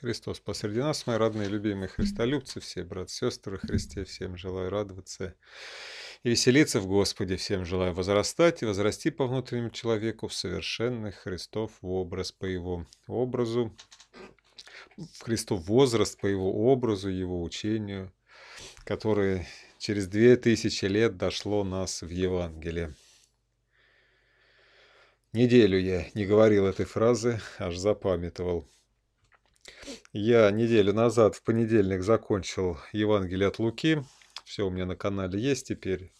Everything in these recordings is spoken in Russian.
Христос посреди нас, мои родные, любимые христолюбцы, все братья, сестры Христе, всем желаю радоваться и веселиться в Господе, всем желаю возрастать и возрасти по внутреннему человеку в совершенный Христов в образ по его образу, в Христов возраст по его образу, его учению, которое через две тысячи лет дошло нас в Евангелие. Неделю я не говорил этой фразы, аж запамятовал – я неделю назад, в понедельник, закончил Евангелие от Луки. Все у меня на канале есть теперь.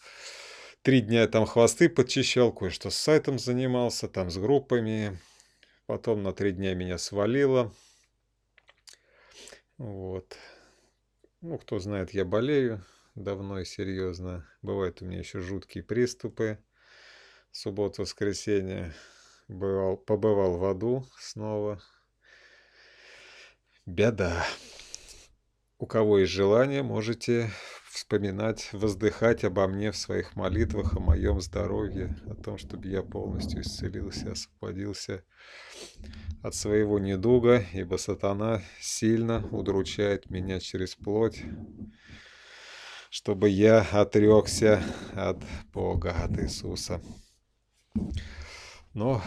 Три дня я там хвосты подчищал, кое-что с сайтом занимался, там с группами. Потом на три дня меня свалило. Вот. Ну, кто знает, я болею давно и серьезно. Бывают у меня еще жуткие приступы. Суббота, воскресенье бывал, побывал в аду снова. Беда. У кого есть желание, можете вспоминать, воздыхать обо мне в своих молитвах, о моем здоровье, о том, чтобы я полностью исцелился, освободился от своего недуга, ибо сатана сильно удручает меня через плоть, чтобы я отрекся от Бога, от Иисуса. Но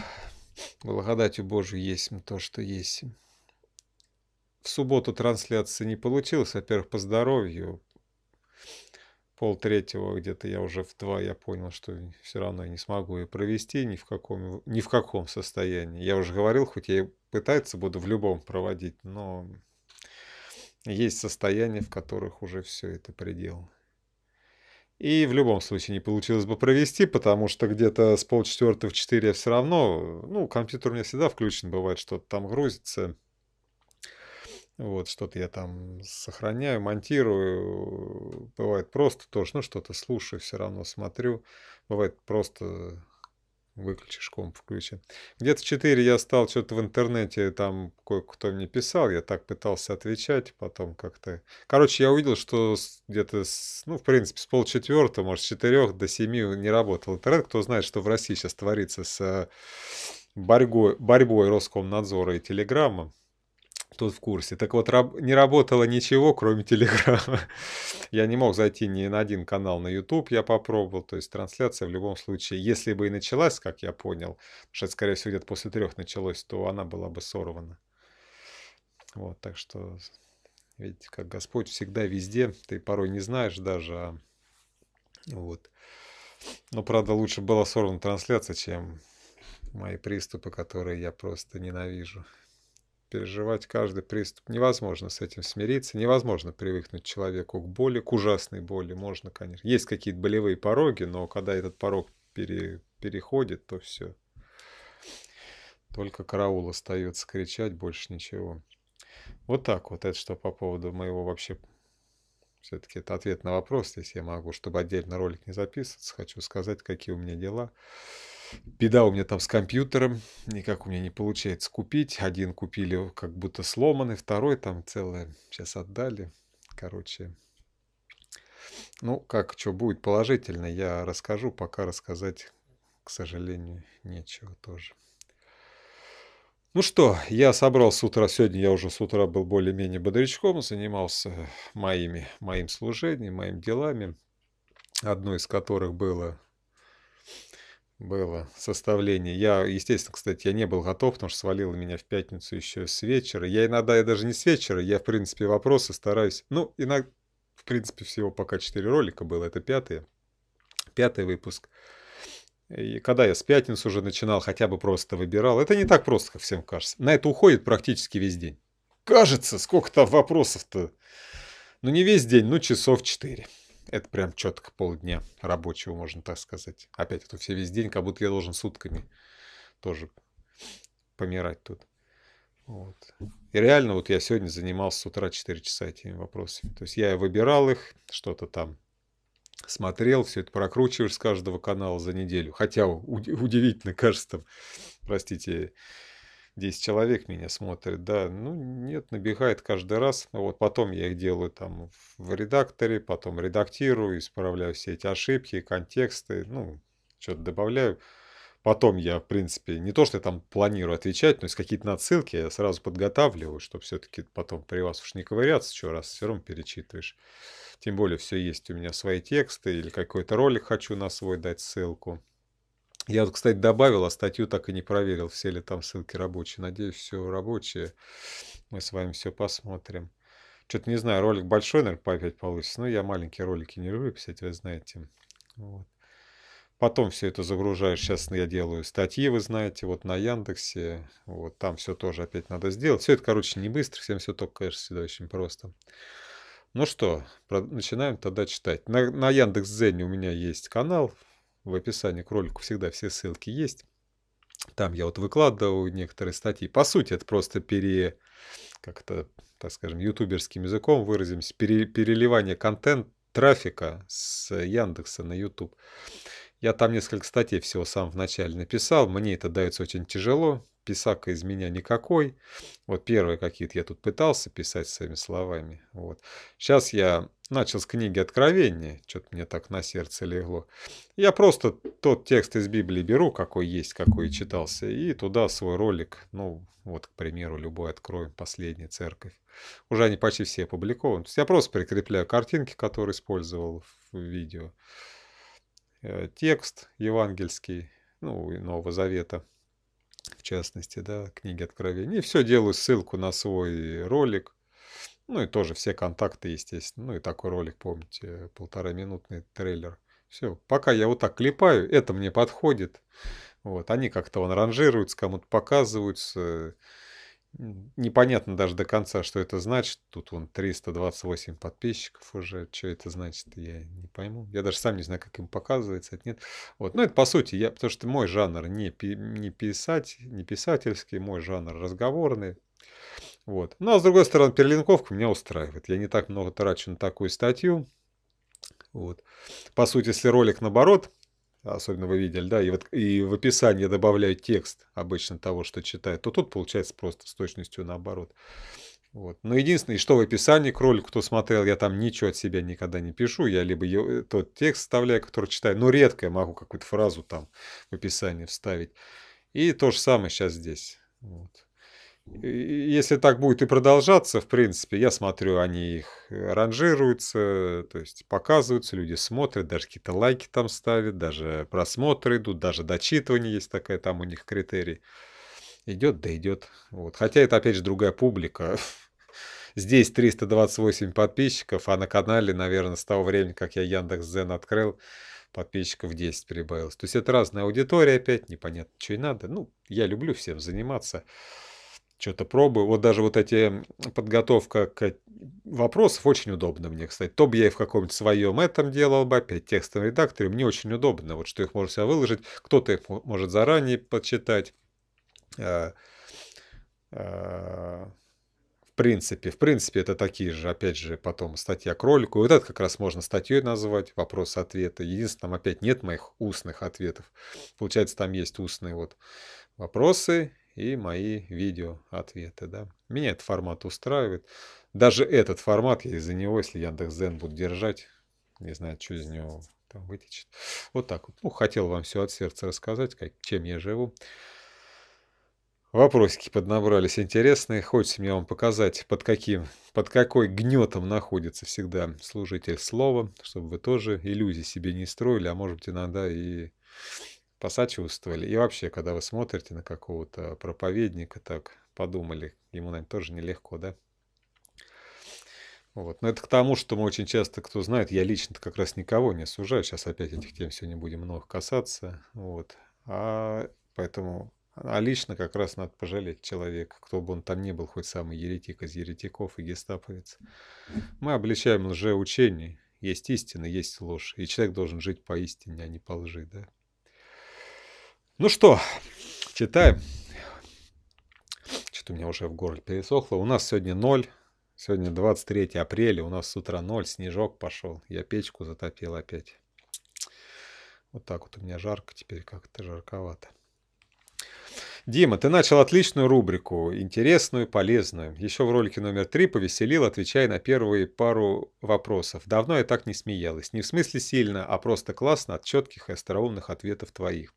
благодатью Божью есть то, что есть. В субботу трансляции не получилось, во-первых, по здоровью. Пол третьего где-то я уже в два, я понял, что все равно я не смогу ее провести ни в каком, ни в каком состоянии. Я уже говорил, хоть я и пытаться буду в любом проводить, но есть состояния, в которых уже все это предел. И в любом случае не получилось бы провести, потому что где-то с полчетвертого в четыре я все равно, ну, компьютер у меня всегда включен, бывает, что-то там грузится. Вот, что-то я там сохраняю, монтирую. Бывает просто тоже, ну, что-то слушаю, все равно смотрю. Бывает просто выключишь комп, включи. Где-то в 4 я стал что-то в интернете, там кое-кто мне писал, я так пытался отвечать, потом как-то... Короче, я увидел, что где-то, ну, в принципе, с полчетвертого, может, с 4 до 7 не работал интернет. Кто знает, что в России сейчас творится с э, борьбой, борьбой Роскомнадзора и Телеграма. Тут в курсе. Так вот, раб... не работало ничего, кроме Телеграма. я не мог зайти ни на один канал на YouTube, я попробовал. То есть трансляция в любом случае, если бы и началась, как я понял, что это, скорее всего, где-то после трех началось, то она была бы сорвана. Вот, так что, видите, как Господь всегда везде, ты порой не знаешь даже, а... вот. Но, правда, лучше была сорвана трансляция, чем мои приступы, которые я просто ненавижу переживать каждый приступ. Невозможно с этим смириться, невозможно привыкнуть человеку к боли, к ужасной боли. Можно, конечно. Есть какие-то болевые пороги, но когда этот порог пере, переходит, то все. Только караул остается кричать, больше ничего. Вот так вот. Это что по поводу моего вообще... Все-таки это ответ на вопрос. Если я могу, чтобы отдельно ролик не записываться, хочу сказать, какие у меня дела беда у меня там с компьютером, никак у меня не получается купить. Один купили как будто сломанный, второй там целое сейчас отдали. Короче, ну, как что будет положительно, я расскажу, пока рассказать, к сожалению, нечего тоже. Ну что, я собрал с утра, сегодня я уже с утра был более-менее бодрячком, занимался моими, моим служением, моими делами, одно из которых было было составление. Я, естественно, кстати, я не был готов, потому что свалило меня в пятницу еще с вечера. Я иногда, я даже не с вечера, я, в принципе, вопросы стараюсь... Ну, иногда, в принципе, всего пока 4 ролика было, это пятый, пятый выпуск. И когда я с пятницы уже начинал, хотя бы просто выбирал, это не так просто, как всем кажется. На это уходит практически весь день. Кажется, сколько там вопросов-то. Ну, не весь день, ну, часов 4. Это прям четко полдня рабочего, можно так сказать. Опять, это все весь день, как будто я должен сутками тоже помирать тут. Вот. И реально вот я сегодня занимался с утра 4 часа этими вопросами. То есть я выбирал их, что-то там смотрел, все это прокручиваешь с каждого канала за неделю. Хотя удивительно, кажется, там, простите, 10 человек меня смотрит, да, ну нет, набегает каждый раз, а вот потом я их делаю там в редакторе, потом редактирую, исправляю все эти ошибки, контексты, ну, что-то добавляю. Потом я, в принципе, не то, что я там планирую отвечать, но есть какие-то надсылки я сразу подготавливаю, чтобы все-таки потом при вас уж не ковыряться, что раз все равно перечитываешь. Тем более все есть у меня свои тексты или какой-то ролик хочу на свой дать ссылку. Я вот, кстати, добавил, а статью так и не проверил, все ли там ссылки рабочие. Надеюсь, все рабочие. Мы с вами все посмотрим. Что-то не знаю, ролик большой, наверное, опять получится. Но я маленькие ролики не люблю писать, вы знаете. Вот. Потом все это загружаю. Сейчас я делаю статьи, вы знаете, вот на Яндексе. Вот там все тоже опять надо сделать. Все это, короче, не быстро. Всем все только, конечно, всегда очень просто. Ну что, начинаем тогда читать. На, на Яндекс.Дзене у меня есть канал, в описании к ролику всегда все ссылки есть. Там я вот выкладываю некоторые статьи. По сути, это просто пере... Как-то, так скажем, ютуберским языком выразимся. Пере... Переливание контент трафика с Яндекса на YouTube. Я там несколько статей всего сам вначале написал. Мне это дается очень тяжело писака из меня никакой. Вот первые какие-то я тут пытался писать своими словами. Вот. Сейчас я начал с книги Откровения, что-то мне так на сердце легло. Я просто тот текст из Библии беру, какой есть, какой читался, и туда свой ролик, ну, вот, к примеру, любой откроем, «Последняя церковь». Уже они почти все опубликованы. То есть я просто прикрепляю картинки, которые использовал в видео. Э, текст евангельский, ну, Нового Завета – в частности, да, книги Откровения. И все, делаю ссылку на свой ролик. Ну и тоже все контакты, естественно. Ну и такой ролик, помните, полтора минутный трейлер. Все, пока я вот так клепаю, это мне подходит. Вот, они как-то он ранжируются, кому-то показываются. Непонятно даже до конца, что это значит. Тут вон 328 подписчиков уже. Что это значит, я не пойму. Я даже сам не знаю, как им показывается, это нет. Вот. Но ну, это по сути, я, потому что мой жанр не, не писать, не писательский, мой жанр разговорный. Вот. Ну, а с другой стороны, перелинковка меня устраивает. Я не так много трачу на такую статью. Вот. По сути, если ролик наоборот, особенно вы видели, да, и, вот, и в описании добавляю текст обычно того, что читает, то тут получается просто с точностью наоборот. Вот. Но единственное, что в описании к ролику, кто смотрел, я там ничего от себя никогда не пишу. Я либо э, тот текст вставляю, который читаю, но редко я могу какую-то фразу там в описании вставить. И то же самое сейчас здесь. Вот если так будет и продолжаться, в принципе, я смотрю, они их э, ранжируются, то есть показываются, люди смотрят, даже какие-то лайки там ставят, даже просмотры идут, даже дочитывание есть такая там у них критерий. Идет, да идет. Вот. Хотя это, опять же, другая публика. Здесь 328 подписчиков, а на канале, наверное, с того времени, как я Яндекс.Зен открыл, подписчиков 10 прибавилось. То есть это разная аудитория опять, непонятно, что и надо. Ну, я люблю всем заниматься что-то пробую. Вот даже вот эти подготовка к э, вопросов очень удобно мне, кстати. То бы я и в каком-нибудь своем этом делал бы, опять текстовом редакторе. Мне очень удобно, вот что их можно себя выложить. Кто-то их может заранее подсчитать. А, а, в принципе, в принципе, это такие же, опять же, потом статья к ролику. Вот это как раз можно статьей назвать, вопрос ответы Единственное, там опять нет моих устных ответов. Получается, там есть устные вот вопросы и мои видео-ответы. Да. Меня этот формат устраивает. Даже этот формат, я из-за него, если Яндекс.Зен буду держать, не знаю, что из него там вытечет. Вот так вот. Ну, хотел вам все от сердца рассказать, как, чем я живу. Вопросики поднабрались интересные. Хочется мне вам показать, под каким, под какой гнетом находится всегда служитель слова, чтобы вы тоже иллюзии себе не строили, а может быть иногда и посочувствовали. И вообще, когда вы смотрите на какого-то проповедника, так подумали, ему, наверное, тоже нелегко, да? Вот. Но это к тому, что мы очень часто, кто знает, я лично как раз никого не сужаю. Сейчас опять этих тем сегодня будем много касаться. Вот. А поэтому а лично как раз надо пожалеть человека, кто бы он там ни был, хоть самый еретик из еретиков и гестаповец. Мы обличаем лжеучение. Есть истина, есть ложь. И человек должен жить по истине, а не по лжи. Да? Ну что, читаем. Что-то у меня уже в горле пересохло. У нас сегодня ноль. Сегодня 23 апреля. У нас с утра ноль. Снежок пошел. Я печку затопил опять. Вот так вот у меня жарко теперь. Как-то жарковато. Дима, ты начал отличную рубрику, интересную, полезную. Еще в ролике номер три повеселил, отвечая на первые пару вопросов. Давно я так не смеялась. Не в смысле сильно, а просто классно от четких и остроумных ответов твоих.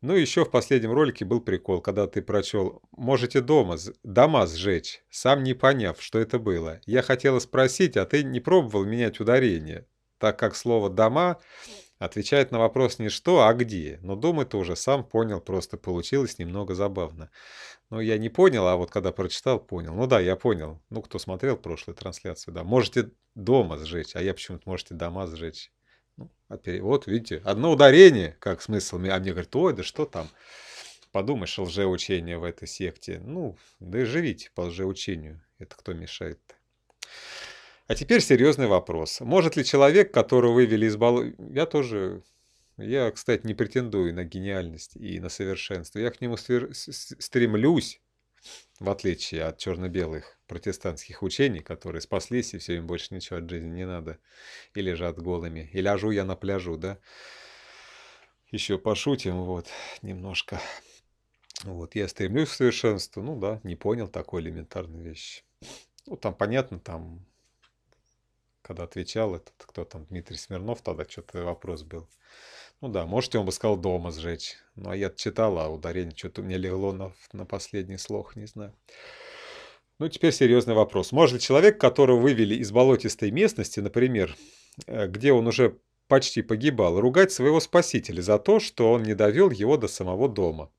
Ну и еще в последнем ролике был прикол, когда ты прочел «Можете дома, дома сжечь», сам не поняв, что это было. Я хотела спросить, а ты не пробовал менять ударение, так как слово «дома» отвечает на вопрос не что, а где. Но дома тоже сам понял, просто получилось немного забавно. Но ну, я не понял, а вот когда прочитал, понял. Ну да, я понял. Ну, кто смотрел прошлую трансляцию, да. Можете дома сжечь, а я почему-то можете дома сжечь. Ну, а вот видите, одно ударение, как смысл. А мне говорят, ой, да что там? Подумаешь, лжеучение в этой секте. Ну, да и живите по лжеучению. Это кто мешает -то? А теперь серьезный вопрос. Может ли человек, которого вывели из бал... Я тоже... Я, кстати, не претендую на гениальность и на совершенство. Я к нему свер... стремлюсь, в отличие от черно-белых протестантских учений, которые спаслись, и все, им больше ничего от жизни не надо, и лежат голыми, и ляжу я на пляжу, да, еще пошутим, вот, немножко, вот, я стремлюсь к совершенству, ну да, не понял такой элементарной вещи. Ну, там понятно, там, когда отвечал этот, кто там, Дмитрий Смирнов, тогда что-то вопрос был, ну да, может, он бы сказал дома сжечь. Ну, а я читал, а ударение что-то мне легло на, на последний слог, не знаю. Ну, теперь серьезный вопрос. Может ли человек, которого вывели из болотистой местности, например, э, где он уже почти погибал, ругать своего спасителя за то, что он не довел его до самого дома?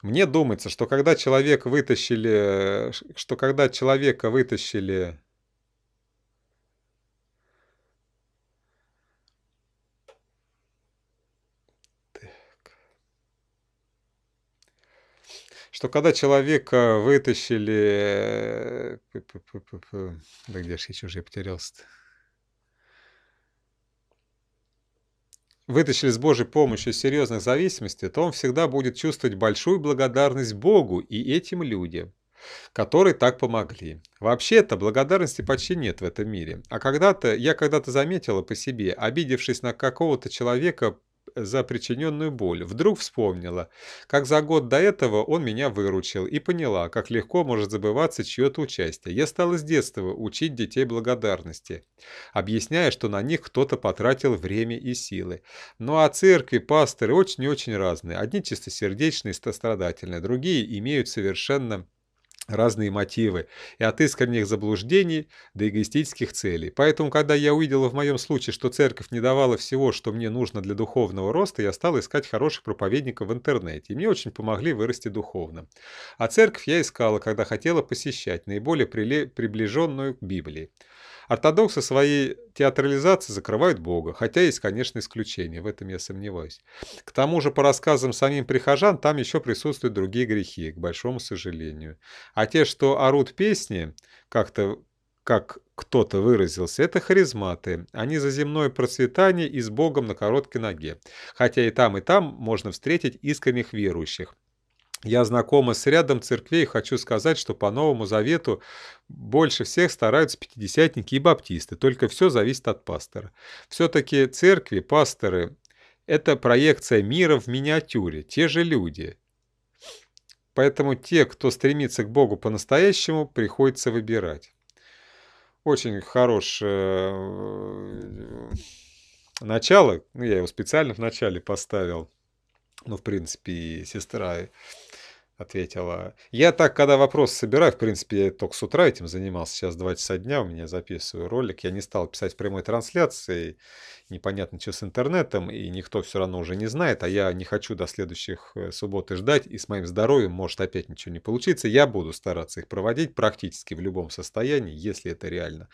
Мне думается, что когда человека вытащили, э, что когда человека вытащили что когда человека вытащили... Э, да где же я чужой потерялся-то? вытащили с Божьей помощью из серьезных зависимостей, то он всегда будет чувствовать большую благодарность Богу и этим людям, которые так помогли. Вообще-то благодарности почти нет в этом мире. А когда-то, я когда-то заметила по себе, обидевшись на какого-то человека, за причиненную боль, вдруг вспомнила, как за год до этого он меня выручил и поняла, как легко может забываться чье-то участие. Я стала с детства учить детей благодарности, объясняя, что на них кто-то потратил время и силы. Ну а церкви, пасторы очень и очень разные. Одни чистосердечные, страдательные, другие имеют совершенно разные мотивы, и от искренних заблуждений до эгоистических целей. Поэтому, когда я увидела в моем случае, что церковь не давала всего, что мне нужно для духовного роста, я стал искать хороших проповедников в интернете, и мне очень помогли вырасти духовно. А церковь я искала, когда хотела посещать наиболее приближенную к Библии. Ортодоксы своей театрализации закрывают Бога, хотя есть, конечно, исключения, в этом я сомневаюсь. К тому же, по рассказам самим прихожан, там еще присутствуют другие грехи, к большому сожалению. А те, что орут песни, как-то как кто-то выразился, это харизматы. Они за земное процветание и с Богом на короткой ноге. Хотя и там, и там можно встретить искренних верующих. Я знакома с рядом церквей и хочу сказать, что по Новому Завету больше всех стараются пятидесятники и баптисты, только все зависит от пастора. Все-таки церкви, пасторы – это проекция мира в миниатюре, те же люди. Поэтому те, кто стремится к Богу по-настоящему, приходится выбирать. Очень хорошее э, начало, ну, я его специально в начале поставил, ну в принципе сестра и сестра — ответила. «Я так, когда вопрос собираю, в принципе, я только с утра этим занимался, сейчас 2 часа дня у меня записываю ролик, я не стал писать прямой трансляции, непонятно, что с интернетом, и никто все равно уже не знает, а я не хочу до следующих э, субботы ждать, и с моим здоровьем может опять ничего не получиться, я буду стараться их проводить практически в любом состоянии, если это реально.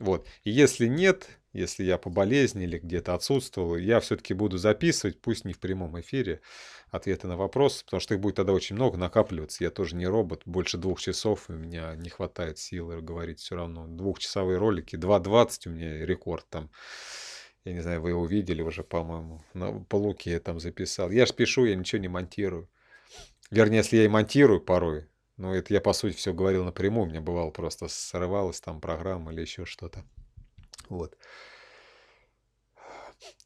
Вот, и если нет, если я по болезни или где-то отсутствовал, я все-таки буду записывать, пусть не в прямом эфире, ответы на вопросы, потому что их будет тогда очень много накапливаться. Я тоже не робот, больше двух часов, у меня не хватает силы говорить все равно. Двухчасовые ролики, 2.20 у меня рекорд там. Я не знаю, вы его видели уже, по-моему, на, по я там записал. Я же пишу, я ничего не монтирую. Вернее, если я и монтирую порой, Но это я, по сути, все говорил напрямую, у меня бывало просто срывалась там программа или еще что-то. Вот.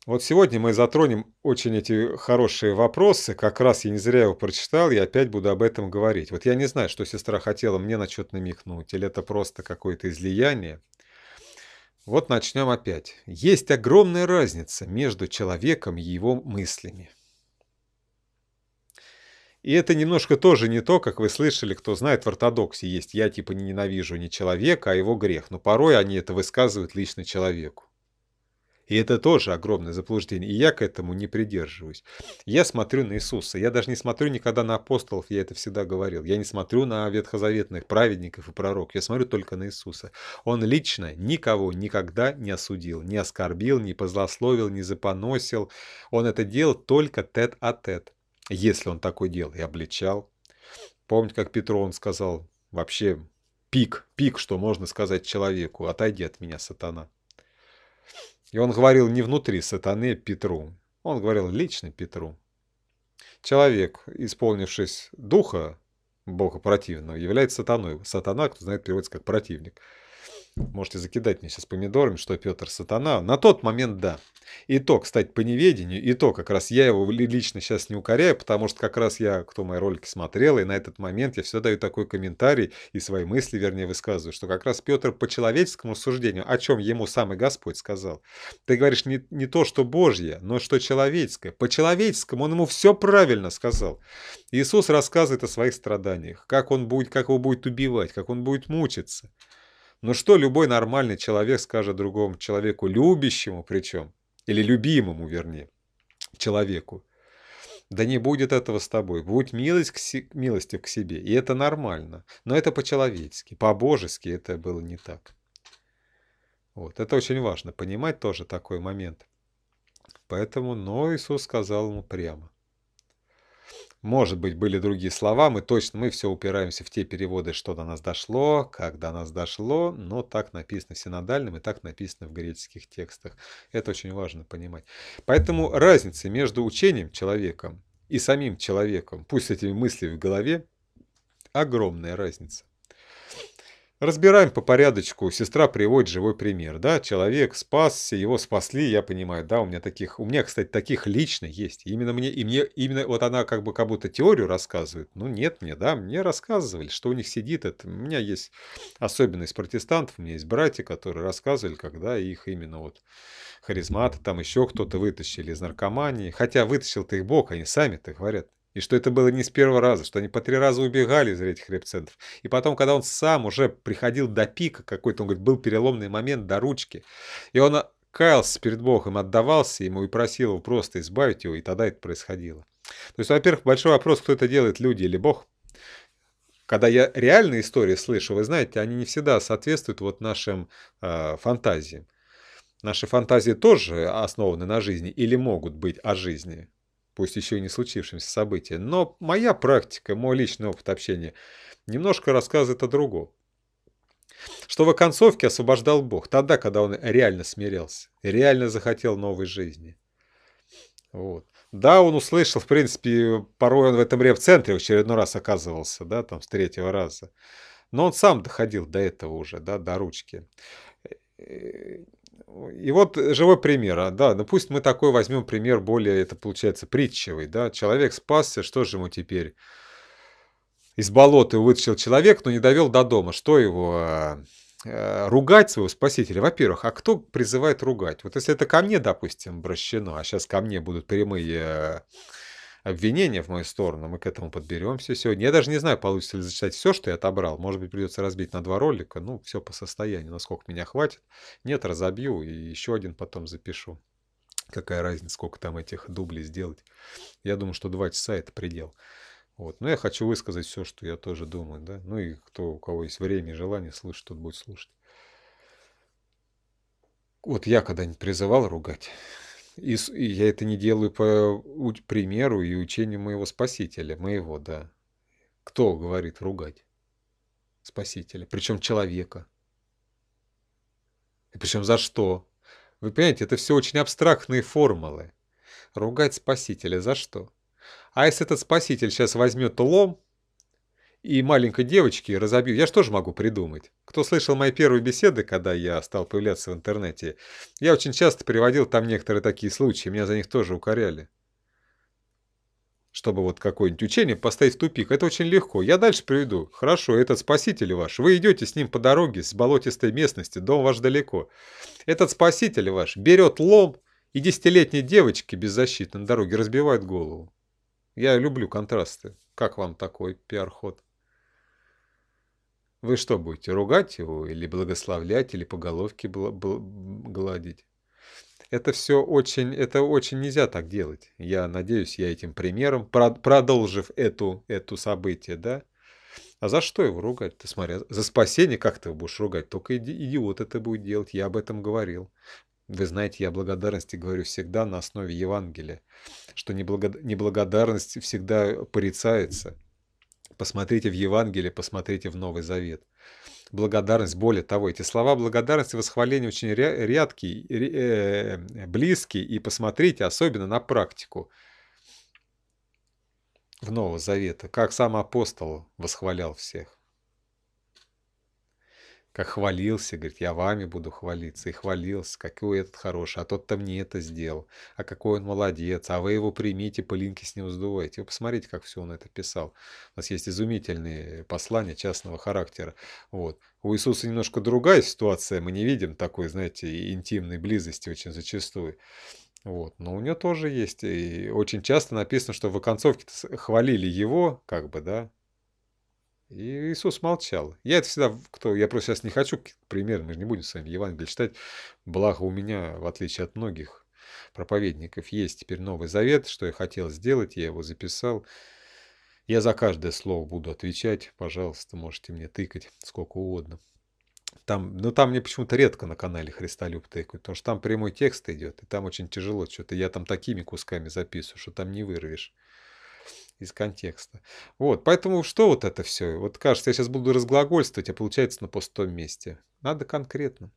Вот сегодня мы затронем очень эти хорошие вопросы. Как раз я не зря его прочитал, я опять буду об этом говорить. Вот я не знаю, что сестра хотела мне на намекнуть, или это просто какое-то излияние. Вот начнем опять. Есть огромная разница между человеком и его мыслями. И это немножко тоже не то, как вы слышали, кто знает, в ортодоксии есть «я типа не ненавижу не человека, а его грех». Но порой они это высказывают лично человеку. И это тоже огромное заблуждение. И я к этому не придерживаюсь. Я смотрю на Иисуса. Я даже не смотрю никогда на апостолов, я это всегда говорил. Я не смотрю на ветхозаветных праведников и пророков. Я смотрю только на Иисуса. Он лично никого никогда не осудил, не оскорбил, не позлословил, не запоносил. Он это делал только тет-а-тет. А если он такой делал, и обличал. Помните, как Петру он сказал, вообще пик, пик, что можно сказать человеку, отойди от меня, сатана. И он говорил не внутри сатаны Петру, он говорил лично Петру. Человек, исполнившись духа, бога противного, является сатаной. Сатана, кто знает, переводится как противник. Можете закидать мне сейчас помидорами, что Петр сатана. На тот момент да. И то, кстати, по неведению, и то как раз я его лично сейчас не укоряю, потому что как раз я, кто мои ролики смотрел, и на этот момент я все даю такой комментарий и свои мысли, вернее, высказываю, что как раз Петр по человеческому суждению, о чем ему самый Господь сказал, ты говоришь не, не то, что Божье, но что человеческое. По человеческому он ему все правильно сказал. Иисус рассказывает о своих страданиях, как он будет, как его будет убивать, как он будет мучиться. Ну что любой нормальный человек скажет другому человеку, любящему причем, или любимому, вернее, человеку? Да не будет этого с тобой. Будь милость к си- милостив к себе. И это нормально. Но это по-человечески, по-божески это было не так. Вот. Это очень важно понимать тоже такой момент. Поэтому, но Иисус сказал ему прямо. Может быть, были другие слова, мы точно, мы все упираемся в те переводы, что до нас дошло, как до нас дошло, но так написано в синодальном и так написано в греческих текстах. Это очень важно понимать. Поэтому разницы между учением человеком и самим человеком, пусть эти мысли в голове, огромная разница. Разбираем по порядочку. Сестра приводит живой пример. Да, человек спасся, его спасли, я понимаю. Да, у меня таких, у меня, кстати, таких лично есть. Именно мне, и мне, именно вот она как бы как будто теорию рассказывает. Ну нет мне, да, мне рассказывали, что у них сидит. Это, у меня есть особенность протестантов, у меня есть братья, которые рассказывали, когда их именно вот харизматы, там еще кто-то вытащили из наркомании. Хотя вытащил-то их Бог, они сами-то говорят. И что это было не с первого раза, что они по три раза убегали из этих репцентров. И потом, когда он сам уже приходил до пика какой-то, он говорит, был переломный момент до ручки. И он а, каялся перед Богом, отдавался ему и просил его просто избавить его, и тогда это происходило. То есть, во-первых, большой вопрос, кто это делает, люди или Бог. Когда я реальные истории слышу, вы знаете, они не всегда соответствуют вот нашим э, фантазиям. Наши фантазии тоже основаны на жизни или могут быть о жизни пусть еще и не случившимся событии, но моя практика, мой личный опыт общения немножко рассказывает о другом. Что в оконцовке освобождал Бог, тогда, когда он реально смирился, реально захотел новой жизни. Вот. Да, он услышал, в принципе, порой он в этом реп-центре в очередной раз оказывался, да, там с третьего раза. Но он сам доходил до этого уже, да, до ручки. Э, и вот живой пример, а, да, ну пусть мы такой возьмем пример более, это получается, притчевый, да, человек спасся, что же ему теперь? Из болота вытащил человек, но не довел до дома, что его, э, э, ругать своего спасителя, во-первых, а кто призывает ругать? Вот если это ко мне, допустим, обращено, а сейчас ко мне будут прямые э, обвинения в мою сторону. Мы к этому подберемся сегодня. Я даже не знаю, получится ли зачитать все, что я отобрал. Может быть, придется разбить на два ролика. Ну, все по состоянию, насколько меня хватит. Нет, разобью и еще один потом запишу. Какая разница, сколько там этих дублей сделать. Я думаю, что два часа – это предел. Вот. Но я хочу высказать все, что я тоже думаю. Да? Ну и кто, у кого есть время и желание слушать, тот будет слушать. Вот я когда-нибудь призывал ругать. И, я это не делаю по примеру и учению моего Спасителя, моего, да. Кто говорит ругать? Спасителя, причем человека. И причем за что? Вы понимаете, это все очень абстрактные формулы. Ругать Спасителя за что? А если этот Спаситель сейчас возьмет лом и маленькой девочки разобью, я же тоже могу придумать. Кто слышал мои первые беседы, когда я стал появляться в интернете, я очень часто приводил там некоторые такие случаи, меня за них тоже укоряли. Чтобы вот какое-нибудь учение поставить в тупик, это очень легко. Я дальше приведу. Хорошо, этот спаситель ваш. Вы идете с ним по дороге, с болотистой местности, дом ваш далеко. Этот спаситель ваш берет лом, и десятилетней девочки беззащитной на дороге разбивает голову. Я люблю контрасты. Как вам такой пиар-ход? Вы что, будете ругать его или благословлять, или по головке гладить? Это все очень, это очень нельзя так делать. Я надеюсь, я этим примером, продолжив эту, эту событие, да? А за что его ругать? Ты смотри, за спасение как ты его будешь ругать? Только иди, идиот это будет делать, я об этом говорил. Вы знаете, я благодарности говорю всегда на основе Евангелия, что неблагодарность всегда порицается – посмотрите в Евангелие, посмотрите в Новый Завет. Благодарность, более того, эти слова благодарности и восхваления очень редкие, э, близкие, и посмотрите особенно на практику в Нового Завета, как сам апостол восхвалял всех как хвалился, говорит, я вами буду хвалиться, и хвалился, какой этот хороший, а тот-то мне это сделал, а какой он молодец, а вы его примите, пылинки с него сдувайте. Вы посмотрите, как все он это писал. У нас есть изумительные послания частного характера. Вот. У Иисуса немножко другая ситуация, мы не видим такой, знаете, интимной близости очень зачастую. Вот. Но у нее тоже есть, и очень часто написано, что в оконцовке хвалили его, как бы, да, и Иисус молчал. Я это всегда, кто, я просто сейчас не хочу, пример, мы же не будем с вами Евангелие читать. Благо у меня, в отличие от многих проповедников, есть теперь Новый Завет, что я хотел сделать, я его записал. Я за каждое слово буду отвечать, пожалуйста, можете мне тыкать сколько угодно. Там, но там мне почему-то редко на канале Христолюб тыкают, потому что там прямой текст идет, и там очень тяжело что-то. Я там такими кусками записываю, что там не вырвешь из контекста. Вот, поэтому что вот это все? Вот кажется, я сейчас буду разглагольствовать, а получается на ну, пустом месте. Надо конкретно.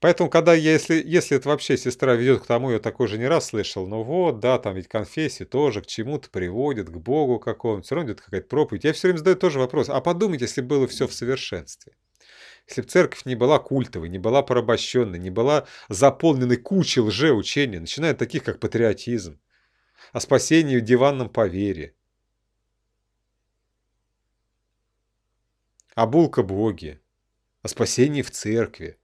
Поэтому, когда я, если, если это вообще сестра ведет к тому, я такой же не раз слышал, ну вот, да, там ведь конфессии тоже к чему-то приводит, к Богу какому-то, все равно идет какая-то проповедь. Я все время задаю тоже вопрос, а подумайте, если было все в совершенстве? Если бы церковь не была культовой, не была порабощенной, не была заполненной кучей лжеучений, начиная от таких, как патриотизм, о спасении в диванном повере, о Булка Боге, о спасении в церкви,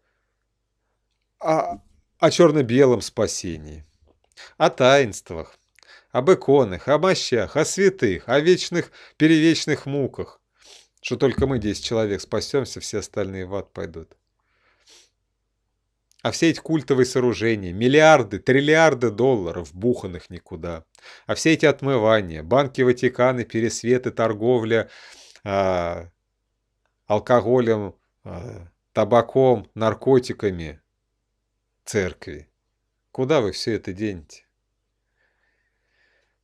о, о черно-белом спасении, о таинствах, об иконах, о мощах, о святых, о вечных, перевечных муках, что только мы, 10 человек, спасемся, все остальные в ад пойдут. А все эти культовые сооружения, миллиарды, триллиарды долларов, буханных никуда. А все эти отмывания, банки Ватиканы, пересветы, торговля, а, алкоголем, э, табаком, наркотиками церкви. Куда вы все это денете?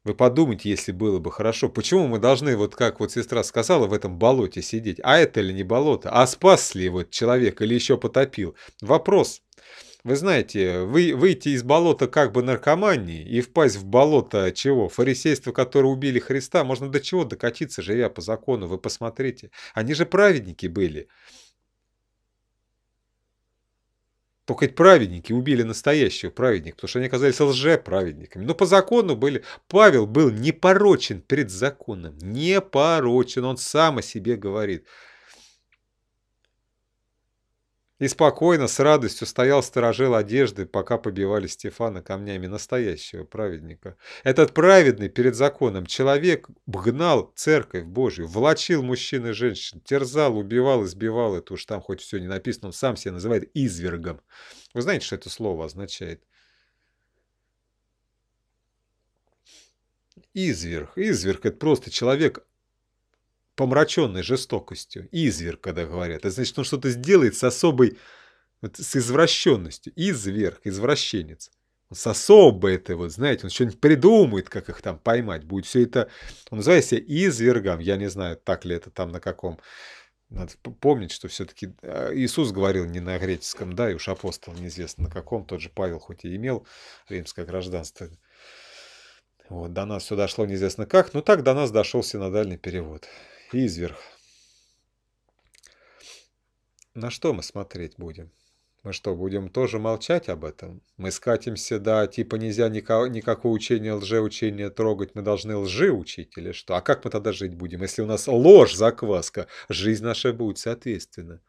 Вы подумайте, если было бы хорошо. Почему мы должны, вот как вот сестра сказала, в этом болоте сидеть? А это ли не болото? А спас ли вот человек или еще потопил? Вопрос вы знаете, вы, выйти из болота как бы наркомании и впасть в болото чего? Фарисейство, которое убили Христа, можно до чего докатиться, живя по закону, вы посмотрите. Они же праведники были. Только эти праведники убили настоящего праведника, потому что они оказались лжеправедниками. Но по закону были... Павел был непорочен пред законом. Непорочен. Он сам о себе говорит. И спокойно, с радостью стоял сторожил одежды, пока побивали Стефана камнями настоящего праведника. Этот праведный перед законом человек гнал церковь Божью, влачил мужчин и женщин, терзал, убивал, избивал. Это уж там хоть все не написано, он сам себя называет извергом. Вы знаете, что это слово означает? Изверг. Изверг – это просто человек помраченной жестокостью. Изверг, когда говорят. Это значит, он что-то сделает с особой, вот, с извращенностью. Изверг, извращенец. с особой это вот, знаете, он что-нибудь придумает, как их там поймать будет. Все это, он называет себя извергом. Я не знаю, так ли это там на каком. Надо помнить, что все-таки э, Иисус говорил не на греческом, да, и уж апостол неизвестно на каком. Тот же Павел хоть и имел римское гражданство, вот, до нас все дошло неизвестно как, но так до нас дошел синодальный перевод изверг. На что мы смотреть будем? Мы что, будем тоже молчать об этом? Мы скатимся до типа нельзя никого, никакого учения, лжеучения трогать, мы должны лжи учить или что? А как мы тогда жить будем, если у нас ложь, закваска? Жизнь наша будет соответственно.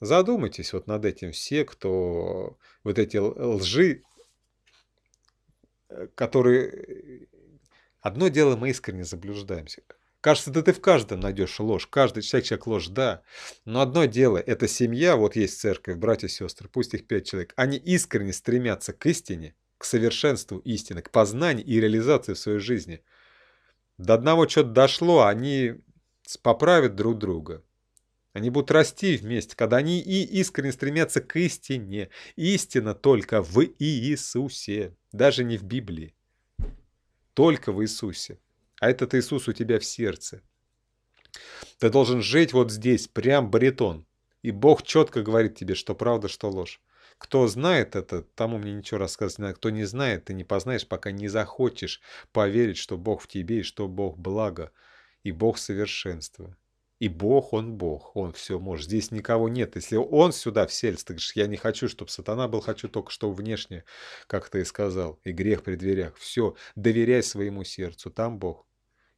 Задумайтесь вот над этим все, кто вот эти лжи, э, которые... Э, одно дело, мы искренне заблуждаемся. Кажется, да ты в каждом найдешь ложь, каждый всякий человек ложь, да. Но одно дело, это семья, вот есть церковь, братья и сестры, пусть их пять человек, они искренне стремятся к истине, к совершенству истины, к познанию и реализации в своей жизни. До одного что-то дошло, они поправят друг друга. Они будут расти вместе, когда они и искренне стремятся к истине. Истина только в Иисусе, даже не в Библии. Только в Иисусе. А этот Иисус у тебя в сердце. Ты должен жить вот здесь, прям баритон. И Бог четко говорит тебе, что правда, что ложь. Кто знает это, тому мне ничего рассказывать не надо. Кто не знает, ты не познаешь, пока не захочешь поверить, что Бог в тебе и что Бог благо, и Бог совершенство. И Бог, Он Бог, Он все может. Здесь никого нет. Если Он сюда вселится, ты говоришь, я не хочу, чтобы сатана был, хочу только, чтобы внешне, как ты и сказал, и грех при дверях. Все, доверяй своему сердцу, там Бог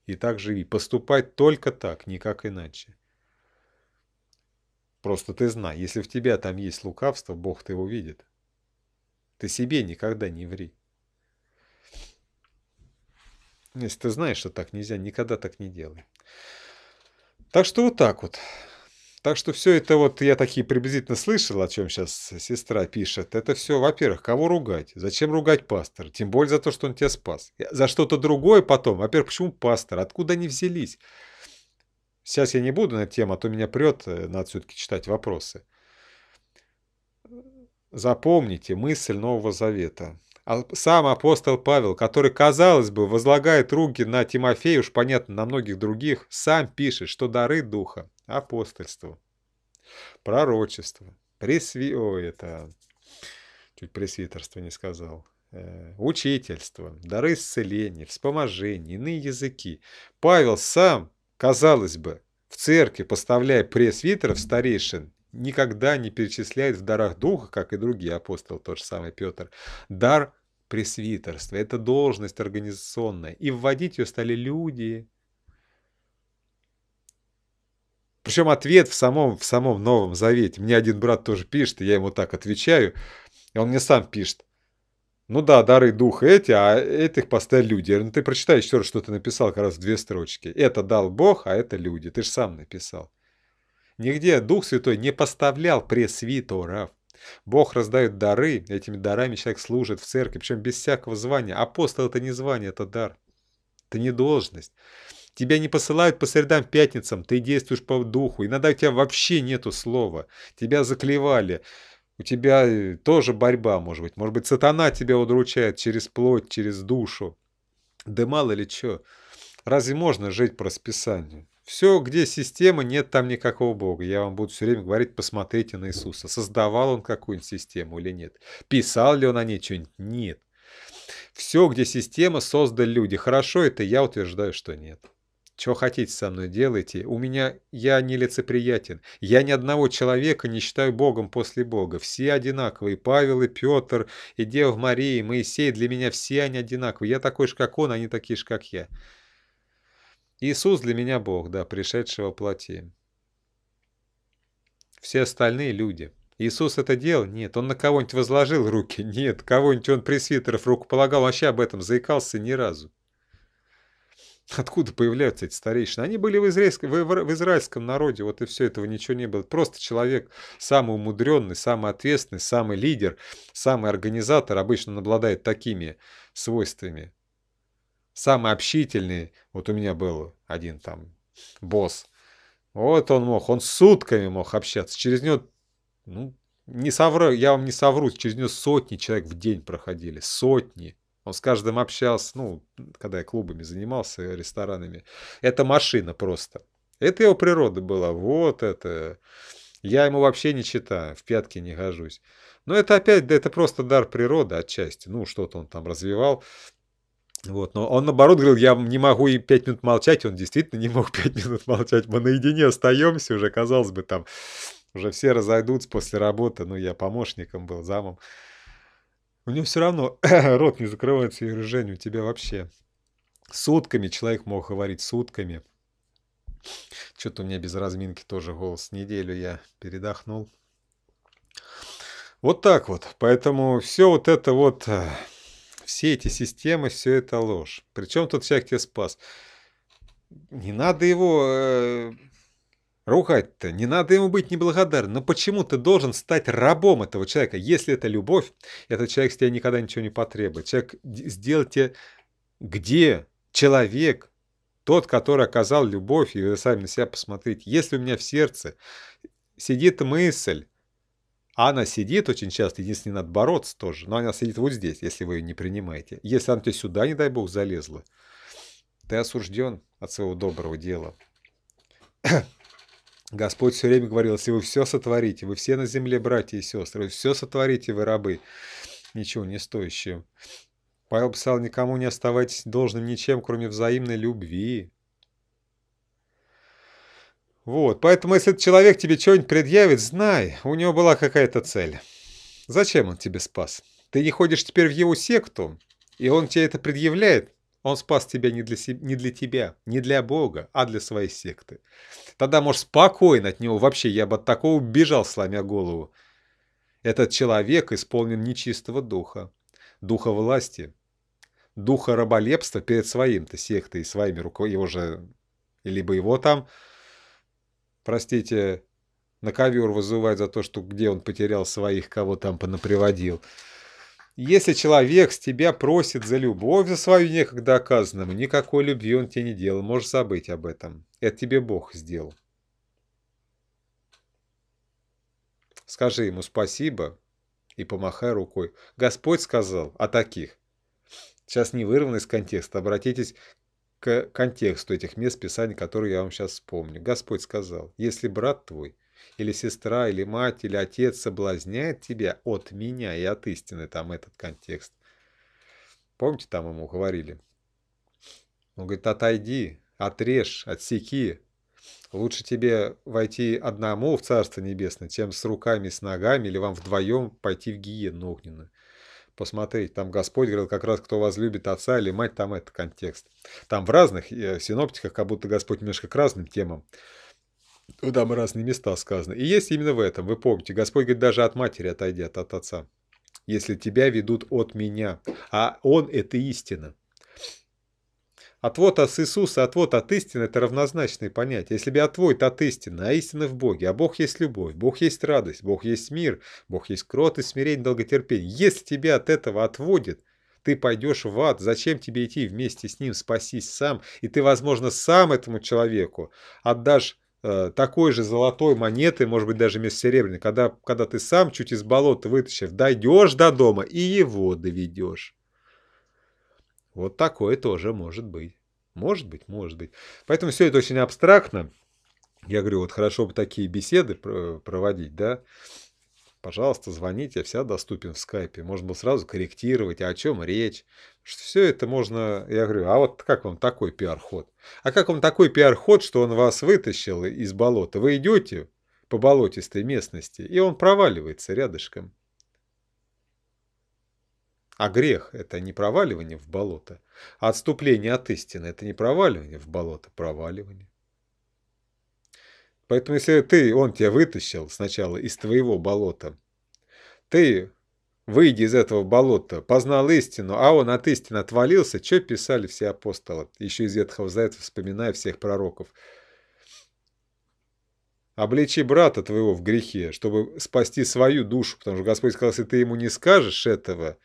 и так живи. поступай только так, никак иначе. Просто ты знай, если в тебя там есть лукавство, Бог ты его видит. Ты себе никогда не ври. Если ты знаешь, что так нельзя, никогда так не делай. Так что вот так вот. Так что все это вот, я такие приблизительно слышал, о чем сейчас сестра пишет. Это все, во-первых, кого ругать? Зачем ругать пастора? Тем более за то, что он тебя спас. За что-то другое потом. Во-первых, почему пастор? Откуда они взялись? Сейчас я не буду на эту тему, а то меня прет, э, надо все-таки читать вопросы. Запомните мысль Нового Завета. А сам апостол Павел, который, казалось бы, возлагает руки на Тимофея, уж понятно, на многих других, сам пишет, что дары Духа апостольство, пророчество, пресви... О, это... Чуть пресвитерство не сказал. Э, учительство, дары исцеления, вспоможения, иные языки. Павел сам, казалось бы, в церкви, поставляя пресвитеров, старейшин, никогда не перечисляет в дарах Духа, как и другие апостолы, тот же самый Петр, дар пресвитерства. Это должность организационная. И вводить ее стали люди, причем ответ в самом, в самом Новом Завете. Мне один брат тоже пишет, и я ему так отвечаю. И он мне сам пишет. Ну да, дары духа эти, а этих поставили люди. Я говорю, ну ты прочитай еще раз, что ты написал как раз в две строчки. Это дал Бог, а это люди. Ты же сам написал. Нигде Дух Святой не поставлял пресвитеров. Бог раздает дары, этими дарами человек служит в церкви, причем без всякого звания. Апостол – это не звание, это дар. Это не должность. Тебя не посылают по средам пятницам, ты действуешь по духу. Иногда у тебя вообще нету слова. Тебя заклевали. У тебя э, тоже борьба, может быть. Может быть, сатана тебя удручает через плоть, через душу. Да мало ли что. Разве можно жить по расписанию? Все, где система, нет там никакого Бога. Я вам буду все время говорить, посмотрите на Иисуса. Создавал он какую-нибудь систему или нет? Писал ли он о ней что-нибудь? Нет. Все, где система, создали люди. Хорошо это, я утверждаю, что нет. Что хотите со мной делайте, у меня я нелицеприятен. Я ни одного человека не считаю Богом после Бога. Все одинаковые, Павел и Петр, и Дева Мария, и Моисей, для меня все они одинаковые. Я такой же, как он, они такие же, как я. Иисус для меня Бог, да, пришедшего плоти. Все остальные люди. Иисус это делал? Нет. Он на кого-нибудь возложил руки? Нет. Кого-нибудь он пресвитеров руку рукополагал? Вообще об этом заикался ни разу. Откуда появляются эти старейшины? Они были в, израильском, в, в израильском народе, вот и все, этого ничего не было. Просто человек самый умудренный, самый ответственный, самый лидер, самый организатор обычно обладает такими свойствами. Самый общительный, вот у меня был один там босс, вот он мог, он сутками мог общаться, через него, ну, не совру, я вам не совру, через него сотни человек в день проходили, сотни. Он с каждым общался, ну, когда я клубами занимался, э, ресторанами. Это машина просто. Это его природа была. Вот это. Я ему вообще не читаю, в пятки не гожусь. Но это опять, да это просто дар природы отчасти. Ну, что-то он там развивал. Вот, но он наоборот говорил, я не могу и пять минут молчать, он действительно не мог пять минут молчать, мы наедине остаемся уже, казалось бы, там уже все разойдутся после работы, ну, я помощником был, замом. У него все равно рот не закрывается. и говорю, Женя, у тебя вообще сутками человек мог говорить, сутками. Что-то у меня без разминки тоже голос. Неделю я передохнул. Вот так вот. Поэтому все вот это вот, э, все эти системы, все это ложь. Причем тут всякий спас. Не надо его э, Ругать-то, не надо ему быть неблагодарным, но почему ты должен стать рабом этого человека? Если это любовь, этот человек с тебя никогда ничего не потребует. Человек сделал тебе, где человек, тот, который оказал любовь, и вы сами на себя посмотрите, если у меня в сердце сидит мысль, а она сидит очень часто, единственное, надо бороться тоже, но она сидит вот здесь, если вы ее не принимаете. Если она тебе сюда, не дай бог, залезла, ты осужден от своего доброго дела. Господь все время говорил, если вы все сотворите, вы все на земле, братья и сестры, все сотворите, вы рабы, ничего не стоящие. Павел писал, никому не оставайтесь должным ничем, кроме взаимной любви. Вот, поэтому если этот человек тебе что-нибудь предъявит, знай, у него была какая-то цель. Зачем он тебе спас? Ты не ходишь теперь в его секту, и он тебе это предъявляет, он спас тебя не для, себе, не для тебя, не для Бога, а для своей секты. Тогда, может, спокойно от него вообще, я бы от такого бежал, сломя голову. Этот человек исполнен нечистого духа, духа власти, духа раболепства перед своим-то сектой и своими рукой, его же, либо его там, простите, на ковер вызывает за то, что где он потерял своих, кого там понаприводил. Если человек с тебя просит за любовь, за свою некогда оказанную, никакой любви он тебе не делал, можешь забыть об этом. Это тебе Бог сделал. Скажи ему спасибо и помахай рукой. Господь сказал о таких. Сейчас не вырвано из контекста. Обратитесь к контексту этих мест Писания, которые я вам сейчас вспомню. Господь сказал, если брат твой или сестра, или мать, или отец соблазняет тебя от меня и от истины, там этот контекст. Помните, там ему говорили? Он говорит, отойди, отрежь, отсеки. Лучше тебе войти одному в Царство Небесное, чем с руками, с ногами, или вам вдвоем пойти в гиену огненную. Посмотрите, там Господь говорил как раз, кто возлюбит отца или мать, там этот контекст. Там в разных э, синоптиках как будто Господь немножко к разным темам ну, там разные места сказаны. И есть именно в этом, вы помните, Господь говорит, даже от матери отойди, от, от отца, если тебя ведут от меня. А он – это истина. Отвод от Иисуса, отвод от истины – это равнозначные понятия. Если бы отвод от истины, а истина в Боге, а Бог есть любовь, Бог есть радость, Бог есть мир, Бог есть кротость, смирение, долготерпение. Если тебя от этого отводит, ты пойдешь в ад, зачем тебе идти вместе с ним, спасись сам, и ты, возможно, сам этому человеку отдашь Э, такой же золотой монеты, может быть, даже вместо серебряной, когда, когда ты сам, чуть из болота вытащив, дойдешь до дома и его доведешь. Вот такое тоже может быть. Может быть, может быть. Поэтому все это очень абстрактно. Я говорю, вот хорошо бы такие беседы проводить, да, Пожалуйста, звоните, я вся доступен в скайпе. Можно было сразу корректировать, а о чем речь. все это можно... Я говорю, а вот как вам такой пиар-ход? А как вам такой пиар-ход, что он вас вытащил из болота? Вы идете по болотистой местности, и он проваливается рядышком. А грех – это не проваливание в болото. А отступление от истины – это не проваливание в болото, проваливание. Поэтому если ты, он тебя вытащил сначала из твоего болота, ты, выйди из этого болота, познал истину, а он от истины отвалился, что писали все апостолы, еще из Ветхого Завета вспоминая всех пророков. обличи брата твоего в грехе, чтобы спасти свою душу, потому что Господь сказал, если ты ему не скажешь этого,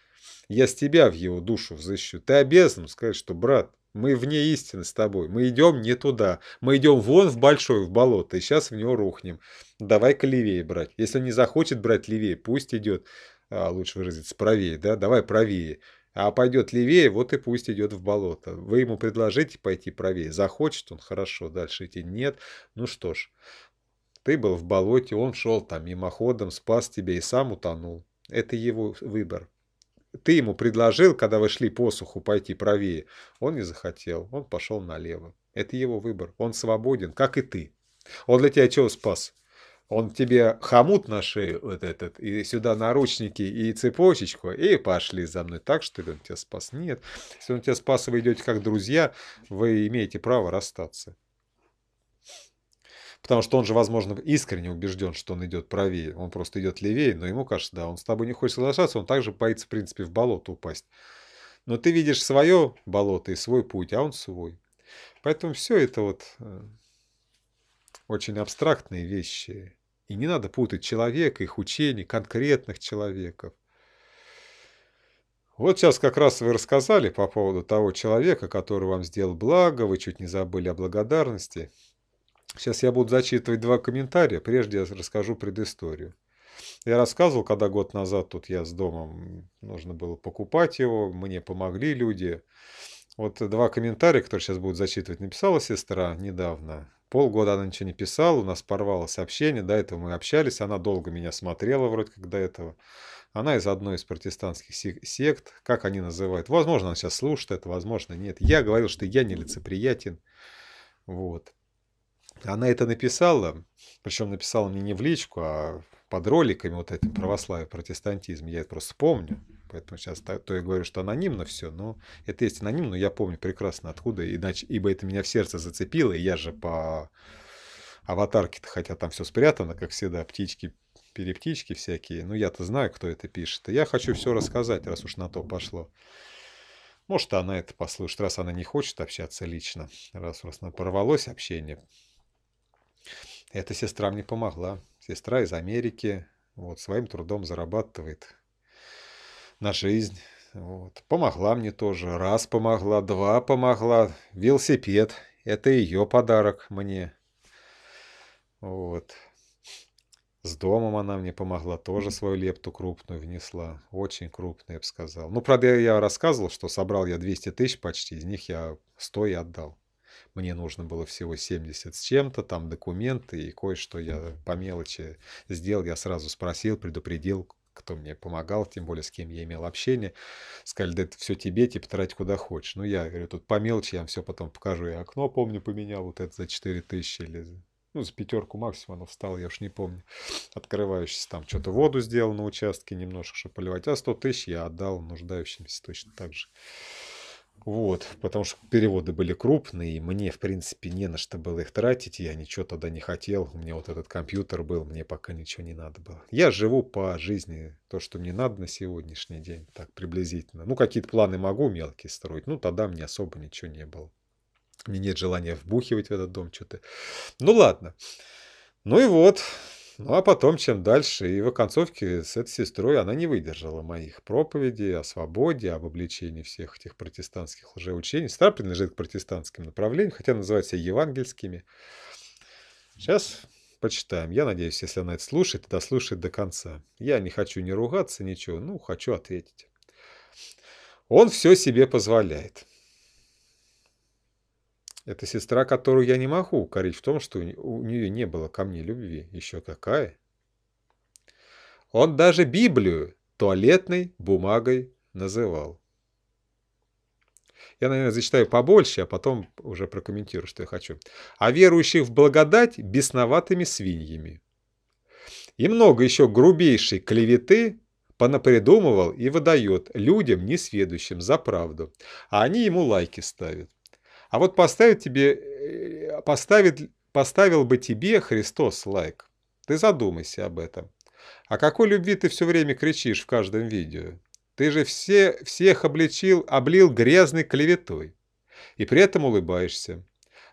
я с тебя в его душу взыщу. Ты обязан сказать, что брат, мы вне истины с тобой. Мы идем не туда. Мы идем вон в большой, в болото, и сейчас в него рухнем. Давай-ка левее брать. Если он не захочет брать левее, пусть идет, а, лучше выразиться, правее, да, давай правее. А пойдет левее, вот и пусть идет в болото. Вы ему предложите пойти правее. Захочет он, хорошо, дальше идти нет. Ну что ж, ты был в болоте, он шел там мимоходом, спас тебя и сам утонул. Это его выбор ты ему предложил, когда вы шли по суху, пойти правее. Он не захотел, он пошел налево. Это его выбор. Он свободен, как и ты. Он для тебя чего спас? Он тебе хомут на шею вот этот, и сюда наручники, и цепочечку, и пошли за мной. Так, что ли, он тебя спас? Нет. Если он тебя спас, и вы идете как друзья, вы имеете право расстаться. Потому что он же, возможно, искренне убежден, что он идет правее, он просто идет левее, но ему кажется, да, он с тобой не хочет соглашаться, он также боится, в принципе, в болото упасть. Но ты видишь свое болото и свой путь, а он свой. Поэтому все это вот э, очень абстрактные вещи. И не надо путать человека, их учений, конкретных человеков. Вот сейчас как раз вы рассказали по поводу того человека, который вам сделал благо, вы чуть не забыли о благодарности. Сейчас я буду зачитывать два комментария, прежде я расскажу предысторию. Я рассказывал, когда год назад тут я с домом, нужно было покупать его, мне помогли люди. Вот два комментария, которые сейчас будут зачитывать, написала сестра недавно. Полгода она ничего не писала, у нас порвалось сообщение, до этого мы общались, она долго меня смотрела вроде как до этого. Она из одной из протестантских сект, как они называют. Возможно, она сейчас слушает это, возможно, нет. Я говорил, что я нелицеприятен. Вот. Она это написала, причем написала мне не в личку, а под роликами вот этим православие, протестантизм. Я это просто помню. Поэтому сейчас то, я говорю, что анонимно все, но это есть анонимно, но я помню прекрасно откуда, иначе, ибо это меня в сердце зацепило, и я же по аватарке-то, хотя там все спрятано, как всегда, птички, перептички всякие, но ну, я-то знаю, кто это пишет, и я хочу все рассказать, раз уж на то пошло. Может, она это послушает, раз она не хочет общаться лично, раз у нас порвалось общение, эта сестра мне помогла. Сестра из Америки, вот, своим трудом зарабатывает на жизнь. Вот. Помогла мне тоже. Раз помогла, два помогла. Велосипед. Это ее подарок мне. Вот. С домом она мне помогла, тоже свою лепту крупную внесла. Очень крупную, я бы сказал. Ну, правда, я рассказывал, что собрал я 200 тысяч почти, из них я 100 и отдал. Мне нужно было всего 70 с чем-то, там документы и кое-что я по мелочи сделал. Я сразу спросил, предупредил, кто мне помогал, тем более с кем я имел общение, сказали, да это все тебе, типа трать куда хочешь. Ну, я говорю, тут по мелочи, я вам все потом покажу. Я окно, помню, поменял вот это за 4 тысячи или ну, за пятерку максимум оно встало, я уж не помню. Открывающийся там что-то воду сделал на участке немножко, чтобы поливать. А 100 тысяч я отдал нуждающимся точно так же. Вот, потому что переводы были крупные, и мне, в принципе, не на что было их тратить, я ничего тогда не хотел, у меня вот этот компьютер был, мне пока ничего не надо было. Я живу по жизни, то, что мне надо на сегодняшний день, так приблизительно. Ну, какие-то планы могу мелкие строить, ну, тогда мне особо ничего не было. Мне нет желания вбухивать в этот дом что-то. Ну, ладно. Ну и вот, ну а потом, чем дальше, и в оконцовке с этой сестрой она не выдержала моих проповедей о свободе, об обличении всех этих протестантских лжеучений. Сестра принадлежит к протестантским направлениям, хотя называется евангельскими. Сейчас почитаем. Я надеюсь, если она это слушает, то дослушает до конца. Я не хочу не ругаться, ничего, ну, хочу ответить. Он все себе позволяет. Это сестра, которую я не могу укорить в том, что у нее не было ко мне любви. Еще какая? Он даже Библию туалетной бумагой называл. Я, наверное, зачитаю побольше, а потом уже прокомментирую, что я хочу. «А верующих в благодать бесноватыми свиньями». И много еще грубейшей клеветы понапридумывал и выдает людям, несведущим, за правду. А они ему лайки ставят. А вот поставит тебе, э, поставит, поставил бы тебе Христос лайк. Ты задумайся об этом. О какой любви ты все время кричишь в каждом видео? Ты же все, всех обличил, облил грязной клеветой. И при этом улыбаешься.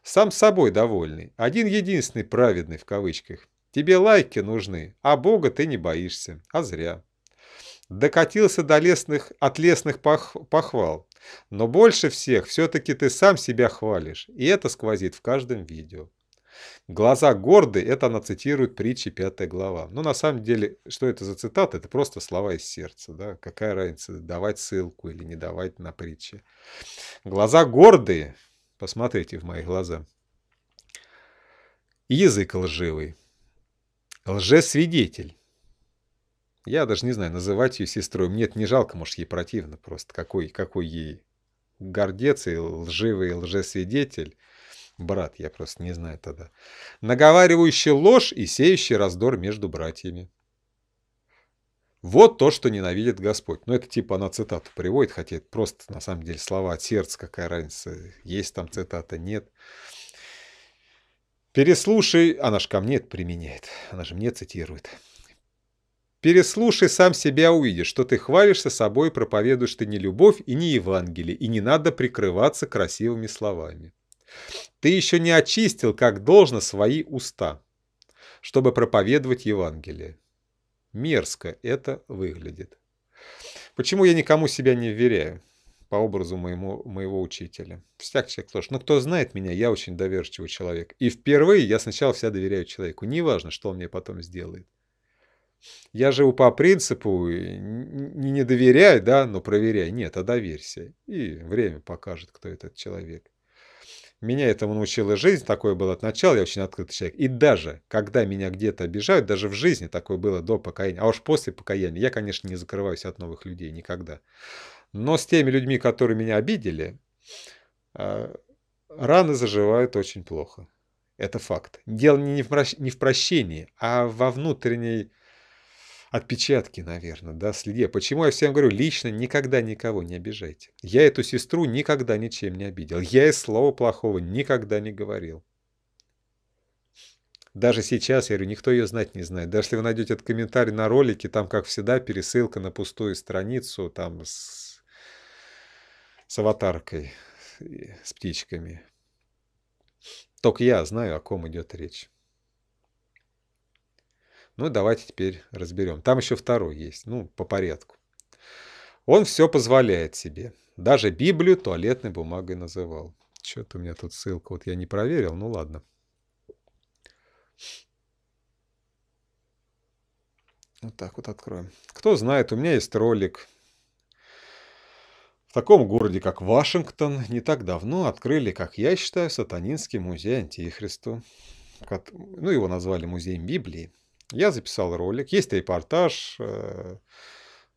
Сам собой довольный, один-единственный праведный в кавычках. Тебе лайки нужны, а Бога ты не боишься, а зря. Докатился до лесных, от лесных пох, похвал, но больше всех все-таки ты сам себя хвалишь, и это сквозит в каждом видео. Глаза горды это она цитирует притчи 5 глава. Но ну, на самом деле, что это за цитата? Это просто слова из сердца. Да? Какая разница, давать ссылку или не давать на притчи. Глаза гордые, посмотрите в мои глаза. язык лживый. Лжесвидетель. Я даже не знаю, называть ее сестрой. Мне это не жалко, может, ей противно просто. Какой, какой ей гордец и лживый лжесвидетель. Брат, я просто не знаю тогда. Наговаривающий ложь и сеющий раздор между братьями. Вот то, что ненавидит Господь. Ну, это типа она цитату приводит, хотя это просто на самом деле слова от сердца, какая разница, есть там цитата, нет. Переслушай, она же ко мне это применяет, она же мне цитирует. Переслушай сам себя, увидишь, что ты хвалишься собой, проповедуешь ты не любовь и не Евангелие, и не надо прикрываться красивыми словами. Ты еще не очистил, как должно, свои уста, чтобы проповедовать Евангелие. Мерзко это выглядит. Почему я никому себя не вверяю? по образу моему, моего учителя. Всяк человек тоже. Но кто знает меня, я очень доверчивый человек. И впервые я сначала вся доверяю человеку. Неважно, что он мне потом сделает. Я живу по принципу э, не, доверяй, да, но проверяй. Нет, а доверься. И время покажет, кто этот человек. Меня этому научила жизнь, такое было от начала, я очень открытый человек. И даже, когда меня где-то обижают, даже в жизни такое было до покаяния, а уж после покаяния, я, конечно, не закрываюсь от новых людей никогда. Но с теми людьми, которые меня обидели, а, раны заживают очень плохо. Это факт. Дело не в, прощении, а во внутренней отпечатки, наверное, да, следе. Почему я всем говорю, лично никогда никого не обижайте. Я эту сестру никогда ничем не обидел. Я и слова плохого никогда не говорил. Даже сейчас, я говорю, никто ее знать не знает. Даже если вы найдете этот комментарий на ролике, там, как всегда, пересылка на пустую страницу, там с, с аватаркой, с птичками. Только я знаю, о ком идет речь. Ну, давайте теперь разберем. Там еще второй есть, ну, по порядку. Он все позволяет себе. Даже Библию туалетной бумагой называл. Что-то у меня тут ссылка, вот я не проверил, ну ладно. Вот так вот откроем. Кто знает, у меня есть ролик. В таком городе, как Вашингтон, не так давно открыли, как я считаю, сатанинский музей Антихристу. Ну, его назвали музеем Библии. Я записал ролик, есть репортаж э,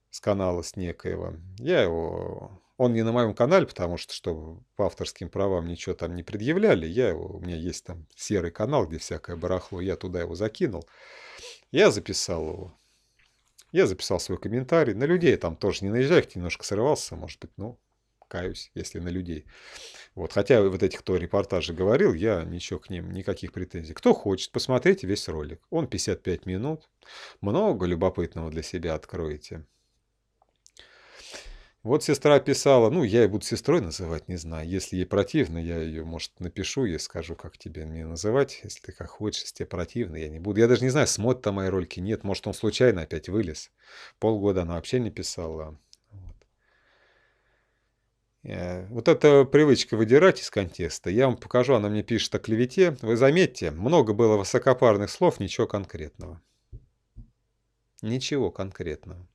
с канала с некоего. Я его... Он не на моем канале, потому что, чтобы по авторским правам ничего там не предъявляли, я его, у меня есть там серый канал, где всякое барахло, я туда его закинул. Я записал его. Я записал свой комментарий. На людей там тоже не наезжаю, немножко сорвался, может быть, ну, каюсь, если на людей. Вот, хотя вот этих, кто репортажи говорил, я ничего к ним, никаких претензий. Кто хочет, посмотрите весь ролик. Он 55 минут. Много любопытного для себя откроете. Вот сестра писала, ну, я ее буду сестрой называть, не знаю. Если ей противно, я ее, может, напишу, я скажу, как тебе мне называть. Если ты как хочешь, если тебе противно, я не буду. Я даже не знаю, смотрит там мои ролики, нет. Может, он случайно опять вылез. Полгода она вообще не писала. Э, вот эта привычка выдирать из контекста, я вам покажу, она мне пишет о клевете. Вы заметьте, много было высокопарных слов, ничего конкретного. Ничего конкретного.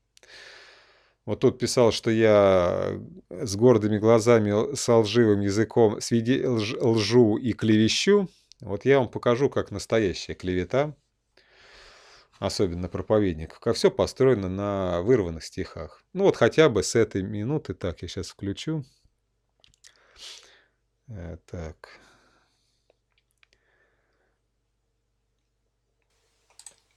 Вот тут писал, что я э, с гордыми глазами, с лживым языком сведи, лж, лжу и клевещу. Вот я вам покажу, как настоящая клевета, особенно проповедник, как все построено на вырванных стихах. Ну вот хотя бы с этой минуты, так я сейчас включу. Э, так.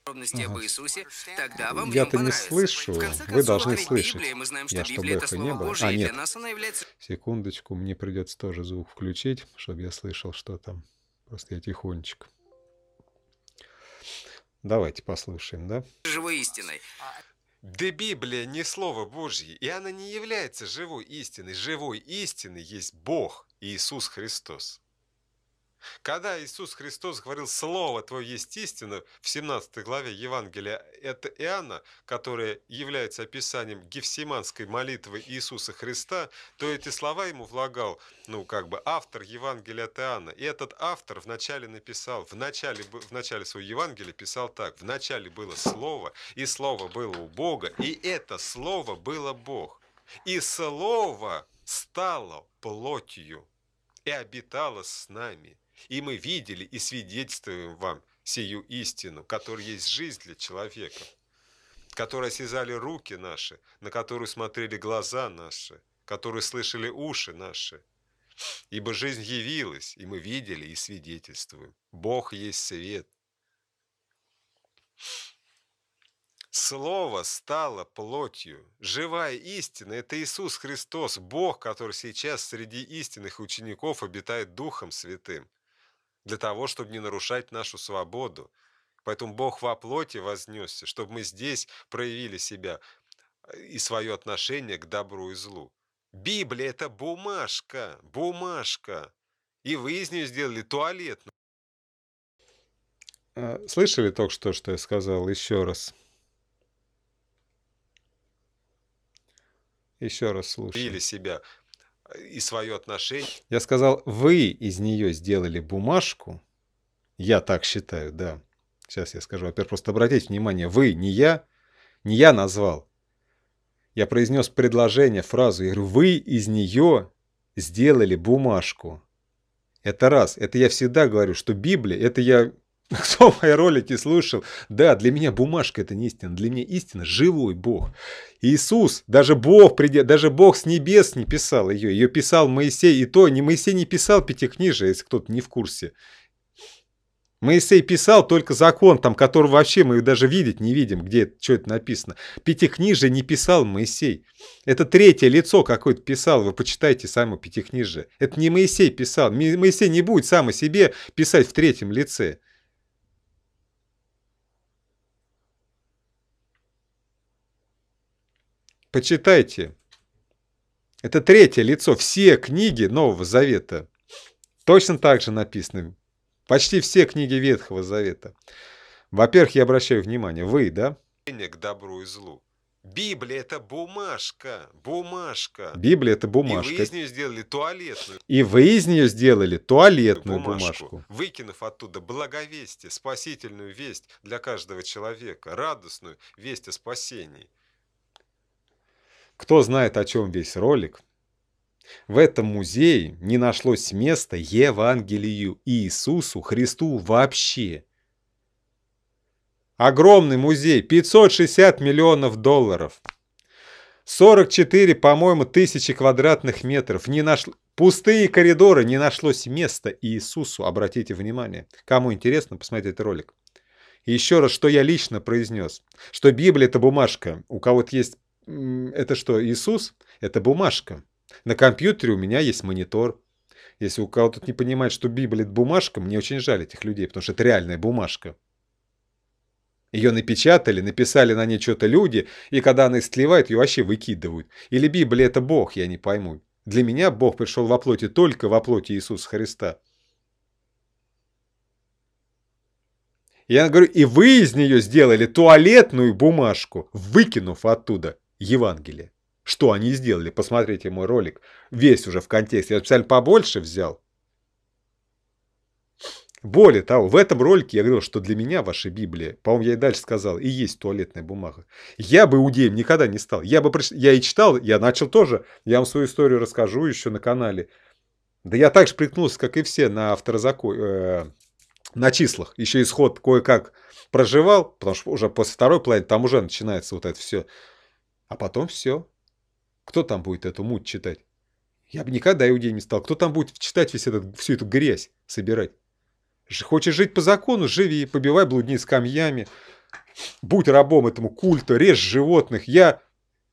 подробности ага. об Иисусе, тогда вам Я-то не слышу, концов, вы должны слышать. Библия, мы знаем, что я, Библия чтобы эхо не было. Божие, а, нет. Нас она является... Секундочку, мне придется тоже звук включить, чтобы я слышал, что там. Просто я тихонечко. Давайте послушаем, да? Живой истиной. Да Библия не Слово Божье, и она не является живой истиной. Живой истиной есть Бог. Иисус Христос. Когда Иисус Христос говорил «Слово Твое есть истина» в 17 главе Евангелия это Иоанна, которое является описанием гефсиманской молитвы Иисуса Христа, то эти слова ему влагал, ну, как бы, автор Евангелия от Иоанна. И этот автор вначале написал, в начале, в начале своего Евангелия писал так, в начале было Слово, и Слово было у Бога, и это Слово было Бог. И Слово стало плотью и обитала с нами. И мы видели и свидетельствуем вам сию истину, которая есть жизнь для человека, которой осязали руки наши, на которую смотрели глаза наши, которую слышали уши наши. Ибо жизнь явилась, и мы видели и свидетельствуем. Бог есть свет. Слово стало плотью. Живая истина – это Иисус Христос, Бог, который сейчас среди истинных учеников обитает Духом Святым, для того, чтобы не нарушать нашу свободу. Поэтому Бог во плоти вознесся, чтобы мы здесь проявили себя э, и свое отношение к добру и злу. Библия – это бумажка, бумажка. И вы из нее сделали туалетную. А, слышали только что, что я сказал еще раз? Еще раз слушай. Или себя э, и свое отношение. Я сказал, вы из нее сделали бумажку. Я так считаю, да. Сейчас я скажу. Во-первых, просто обратите внимание, вы, не я, не я назвал. Я произнес предложение, фразу, я говорю, вы из нее сделали бумажку. Это раз. Это я всегда говорю, что Библия, это я Кто мои ролики слушал? Да, для меня бумажка это не истина. Для меня истина живой Бог. Иисус, даже Бог, даже Бог с небес не писал ее. Ее писал Моисей. И то, не Моисей не писал пятикнижие, если кто-то не в курсе. Моисей писал только закон, там, который вообще мы даже видеть не видим, где что это написано. Пятикнижие не писал Моисей. Это третье лицо какое-то писал, вы почитайте само Пятикнижие. Это не Моисей писал. Моисей не будет сам о себе писать в третьем лице. Почитайте. Это третье лицо. Все книги Нового Завета точно так же написаны. Почти все книги Ветхого Завета. Во-первых, я обращаю внимание, вы, да? К добру и злу. Библия – это бумажка, бумажка. Библия – это бумажка. И вы из нее сделали туалетную. И вы из нее сделали туалетную бумажку. бумажку. Выкинув оттуда благовестие, спасительную весть для каждого человека, радостную весть о спасении. Кто знает, о чем весь ролик, в этом музее не нашлось места Евангелию Иисусу Христу вообще. Огромный музей, 560 миллионов долларов. 44, по-моему, тысячи квадратных метров. Не наш... Пустые коридоры, не нашлось места Иисусу, обратите внимание. Кому интересно, посмотрите этот ролик. И еще раз, что я лично произнес, что Библия – это бумажка. У кого-то есть это что, Иисус? Это бумажка. На компьютере у меня есть монитор. Если у кого-то не понимает, что Библия – это бумажка, мне очень жаль этих людей, потому что это реальная бумажка. Ее напечатали, написали на ней что-то люди, и когда она истлевает, ее вообще выкидывают. Или Библия – это Бог, я не пойму. Для меня Бог пришел во плоти только во плоти Иисуса Христа. Я говорю, и вы из нее сделали туалетную бумажку, выкинув оттуда – Евангелие. Что они сделали? Посмотрите мой ролик. Весь уже в контексте. Я специально побольше взял. Более того, в этом ролике я говорил, что для меня ваша Библия, по-моему, я и дальше сказал, и есть туалетная бумага. Я бы иудеем никогда не стал. Я бы приш... я и читал, я начал тоже. Я вам свою историю расскажу еще на канале. Да я так же приткнулся, как и все, на авторозако... э... на числах. Еще исход кое-как проживал, потому что уже после второй половины там уже начинается вот это все а потом все. Кто там будет эту муть читать? Я бы никогда его иудей не стал. Кто там будет читать весь этот, всю эту грязь собирать? Хочешь жить по закону, живи, побивай блудни с камнями, будь рабом этому культу, режь животных. Я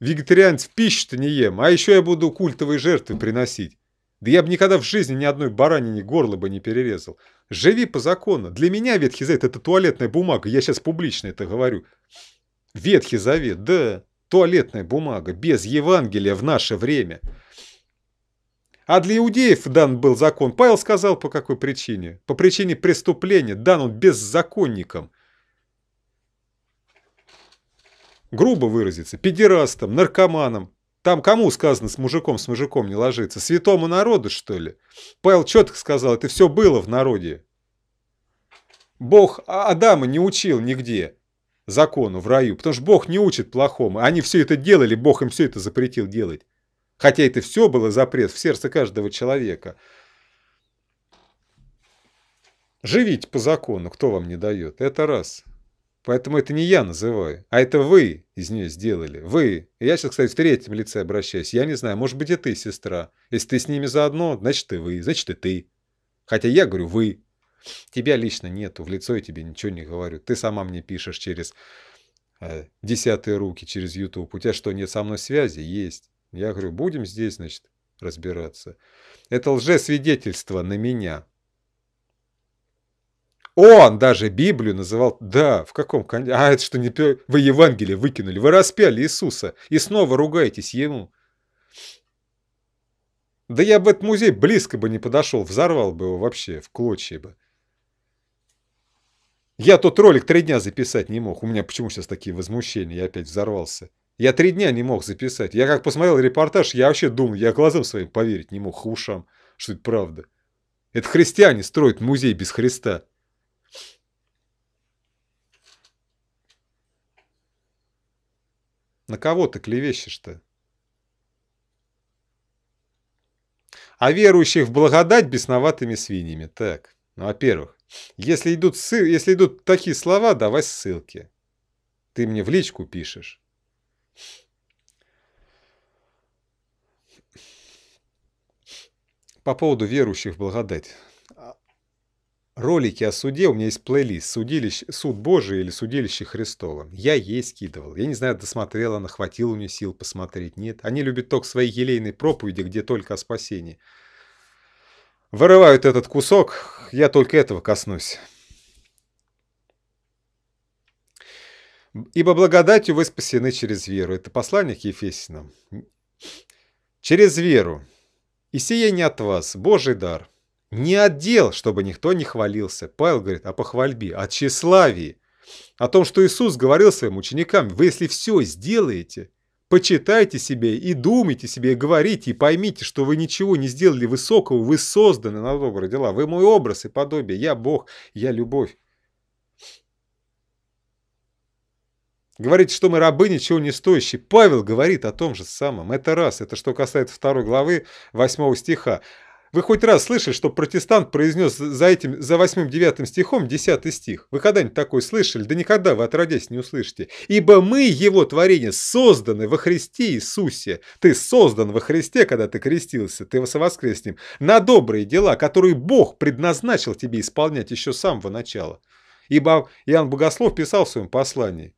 вегетарианец в пищу-то не ем, а еще я буду культовые жертвы приносить. Да я бы никогда в жизни ни одной баранине горло бы не перерезал. Живи по закону. Для меня Ветхий Завет – это туалетная бумага, я сейчас публично это говорю. Ветхий Завет, да туалетная бумага, без Евангелия в наше время. А для иудеев дан был закон. Павел сказал, по какой причине? По причине преступления дан он беззаконникам. Грубо выразиться, педерастам, наркоманам. Там кому сказано с мужиком, с мужиком не ложиться? Святому народу, что ли? Павел четко сказал, это все было в народе. Бог Адама не учил нигде закону в раю, потому что Бог не учит плохому. Они все это делали, Бог им все это запретил делать. Хотя это все было запрет в сердце каждого человека. Живите по закону, кто вам не дает. Это раз. Поэтому это не я называю, а это вы из нее сделали. Вы. Я сейчас, кстати, в третьем лице обращаюсь. Я не знаю, может быть и ты, сестра. Если ты с ними заодно, значит и вы, значит и ты. Хотя я говорю вы. Тебя лично нету, в лицо я тебе ничего не говорю. Ты сама мне пишешь через э, десятые руки, через YouTube. У тебя что, нет со мной связи? Есть. Я говорю, будем здесь, значит, разбираться. Это лжесвидетельство на меня. Он даже Библию называл... Да, в каком... А, это что, не вы Евангелие выкинули? Вы распяли Иисуса и снова ругаетесь Ему. Да я бы этот музей близко бы не подошел, взорвал бы его вообще в клочья бы. Я тот ролик три дня записать не мог. У меня почему сейчас такие возмущения? Я опять взорвался. Я три дня не мог записать. Я как посмотрел репортаж, я вообще думал, я глазам своим поверить не мог, ушам, что это правда. Это христиане строят музей без Христа. На кого ты клевещешь-то? А верующих в благодать бесноватыми свиньями. Так, ну, во-первых, если идут, ссы, Если идут такие слова, давай ссылки. Ты мне в личку пишешь. По поводу верующих в благодать. А, ролики о суде, у меня есть плейлист судилищ, «Суд Божий» или «Судилище Христово». Я ей скидывал. Я не знаю, досмотрела она, хватило у нее сил посмотреть, нет. Они любят только свои елейные проповеди, где только о спасении. Вырывают этот кусок, я только этого коснусь. Ибо благодатью вы спасены через веру. Это послание к Ефесинам. Через веру. И сие не от вас, Божий дар. Не отдел, чтобы никто не хвалился. Павел говорит о «А похвальбе, о тщеславии. О том, что Иисус говорил своим ученикам, вы если все сделаете – Почитайте себе и думайте себе, и говорите, и поймите, что вы ничего не сделали высокого, вы созданы на добрые дела. Вы мой образ и подобие. Я Бог, я любовь. Говорите, что мы рабы, ничего не стоящие. Павел говорит о том же самом. Это раз, это что касается второй главы восьмого стиха. Вы хоть раз слышали, что протестант произнес за этим, за восьмым-девятым стихом десятый стих? Вы когда-нибудь такой слышали? Да никогда вы отродясь не услышите. Ибо мы, его творение, созданы во Христе Иисусе. Ты создан во Христе, когда ты крестился, ты воскрес с ним, на добрые дела, которые Бог предназначил тебе исполнять еще с самого начала. Ибо Иоанн Богослов писал в своем послании,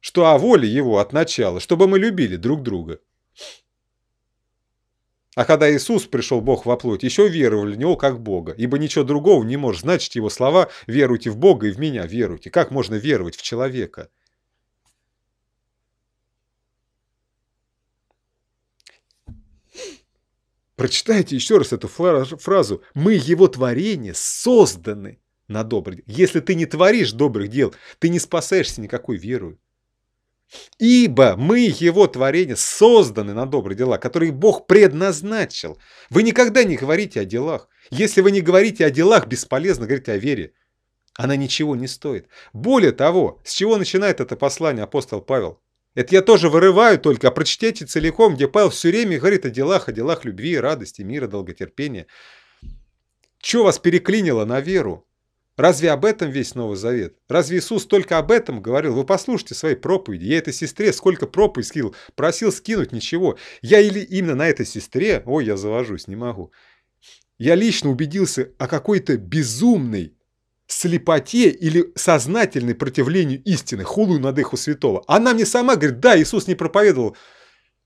что о воле его от начала, чтобы мы любили друг друга. А когда Иисус пришел Бог во плоть, еще веровали в Него как Бога, ибо ничего другого не может значить Его слова «веруйте в Бога и в меня веруйте». Как можно веровать в человека? Прочитайте еще раз эту фразу. «Мы Его творение созданы на добрых». Если ты не творишь добрых дел, ты не спасаешься никакой верой. Ибо мы, Его творение, созданы на добрые дела, которые Бог предназначил. Вы никогда не говорите о делах. Если вы не говорите о делах, бесполезно говорить о вере. Она ничего не стоит. Более того, с чего начинает это послание апостол Павел? Это я тоже вырываю только, а прочтите целиком, где Павел все время говорит о делах, о делах любви, радости, мира, долготерпения. Чего вас переклинило на веру? Разве об этом весь Новый Завет? Разве Иисус только об этом говорил? Вы послушайте свои проповеди. Я этой сестре сколько проповедь скинул, просил скинуть ничего. Я или именно на этой сестре, ой, я завожусь, не могу. Я лично убедился о какой-то безумной слепоте или сознательной противлению истины, хулу над их святого. Она мне сама говорит, да, Иисус не проповедовал.